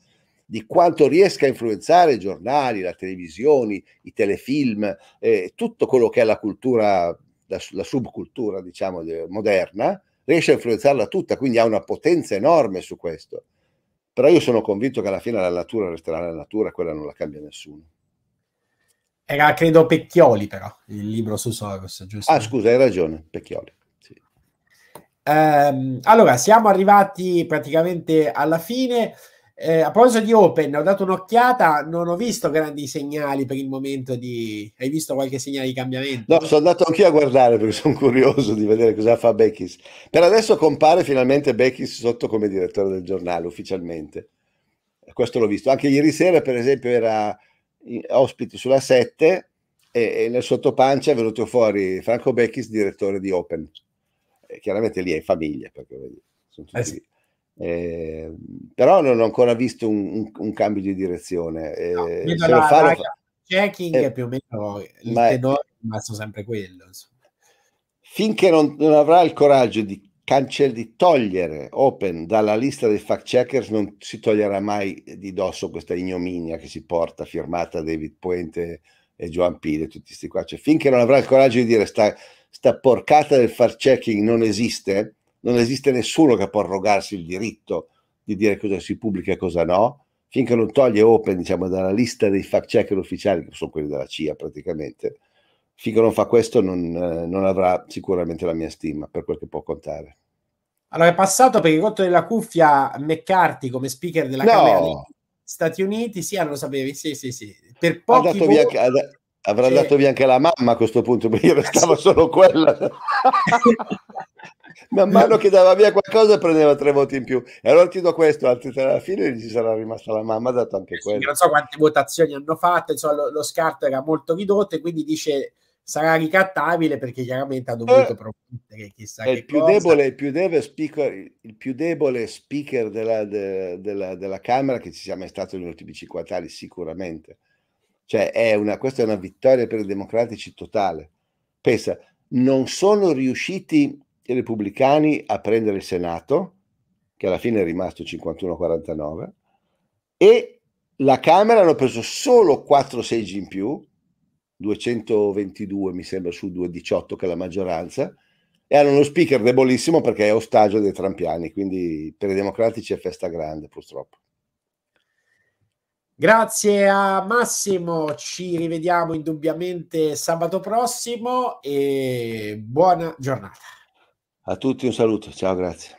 di quanto riesca a influenzare i giornali, la televisione, i telefilm, eh, tutto quello che è la cultura, la, la subcultura, diciamo, moderna, riesce a influenzarla tutta, quindi ha una potenza enorme su questo. Però io sono convinto che alla fine la natura resterà la natura, quella non la cambia nessuno. Era, credo, Pecchioli, però, il libro su Soros, giusto? Ah, scusa, hai ragione, Pecchioli. Sì. Ehm, allora, siamo arrivati praticamente alla fine. Eh, a proposito di Open, ho dato un'occhiata, non ho visto grandi segnali per il momento di... Hai visto qualche segnale di cambiamento? No, sono andato anch'io a guardare perché sono curioso di vedere cosa fa Beckis. Per adesso compare finalmente Beckis sotto come direttore del giornale ufficialmente. Questo l'ho visto. Anche ieri sera, per esempio, era ospiti sulla 7 e, e nel sottopancia è venuto fuori Franco Becchis, direttore di Open. E chiaramente lì è in famiglia, perché sono tutti eh sì. Eh, però non ho ancora visto un, un, un cambio di direzione. Eh, no, se la, lo fa, Checking eh, più o meno il tenore è rimasto sempre quello. Insomma. Finché non, non, avrà il coraggio di di togliere Open dalla lista dei fact checkers non si toglierà mai di dosso questa ignominia che si porta firmata David Puente e Joan Pile, tutti questi qua. Cioè, finché non avrà il coraggio di dire sta, sta porcata del fact checking non esiste, non esiste nessuno che può arrogarsi il diritto di dire cosa si pubblica e cosa no, finché non toglie Open diciamo, dalla lista dei fact checker ufficiali, che sono quelli della CIA praticamente, finché non fa questo non, eh, non, avrà sicuramente la mia stima per quel che può contare. Allora è passato per il rotto della cuffia McCarthy come speaker della no. Camera degli Stati Uniti, sì, non ah, lo sapevi, sì, sì, sì. Per pochi ha dato voti... via, avrà sì. dato via anche la mamma a questo punto, perché io restavo solo quella. Man mano che dava via qualcosa prendeva tre voti in più. E allora ti do questo, altri tre alla fine ci sarà rimasta la mamma, ha dato anche quello. non so quante votazioni hanno fatto, insomma, lo, lo scarto era molto ridotto e quindi dice sarà ricattabile perché chiaramente ha eh, dovuto eh, promettere chissà è il più, debole, il più debole, speaker, il più debole speaker della, de, della, della, Camera che ci sia mai stato negli ultimi 50 anni, sicuramente. Cioè, è una, questa è una vittoria per i democratici totale. Pensa, non sono riusciti i repubblicani a prendere il Senato, che alla fine è rimasto 51-49, e la Camera hanno preso solo 4 seggi in più, 222 mi sembra su 218 che è la maggioranza e hanno uno speaker debolissimo perché è ostaggio dei trampiani, quindi per i democratici è festa grande purtroppo. Grazie a Massimo, ci rivediamo indubbiamente sabato prossimo e buona giornata. A tutti un saluto, ciao, grazie.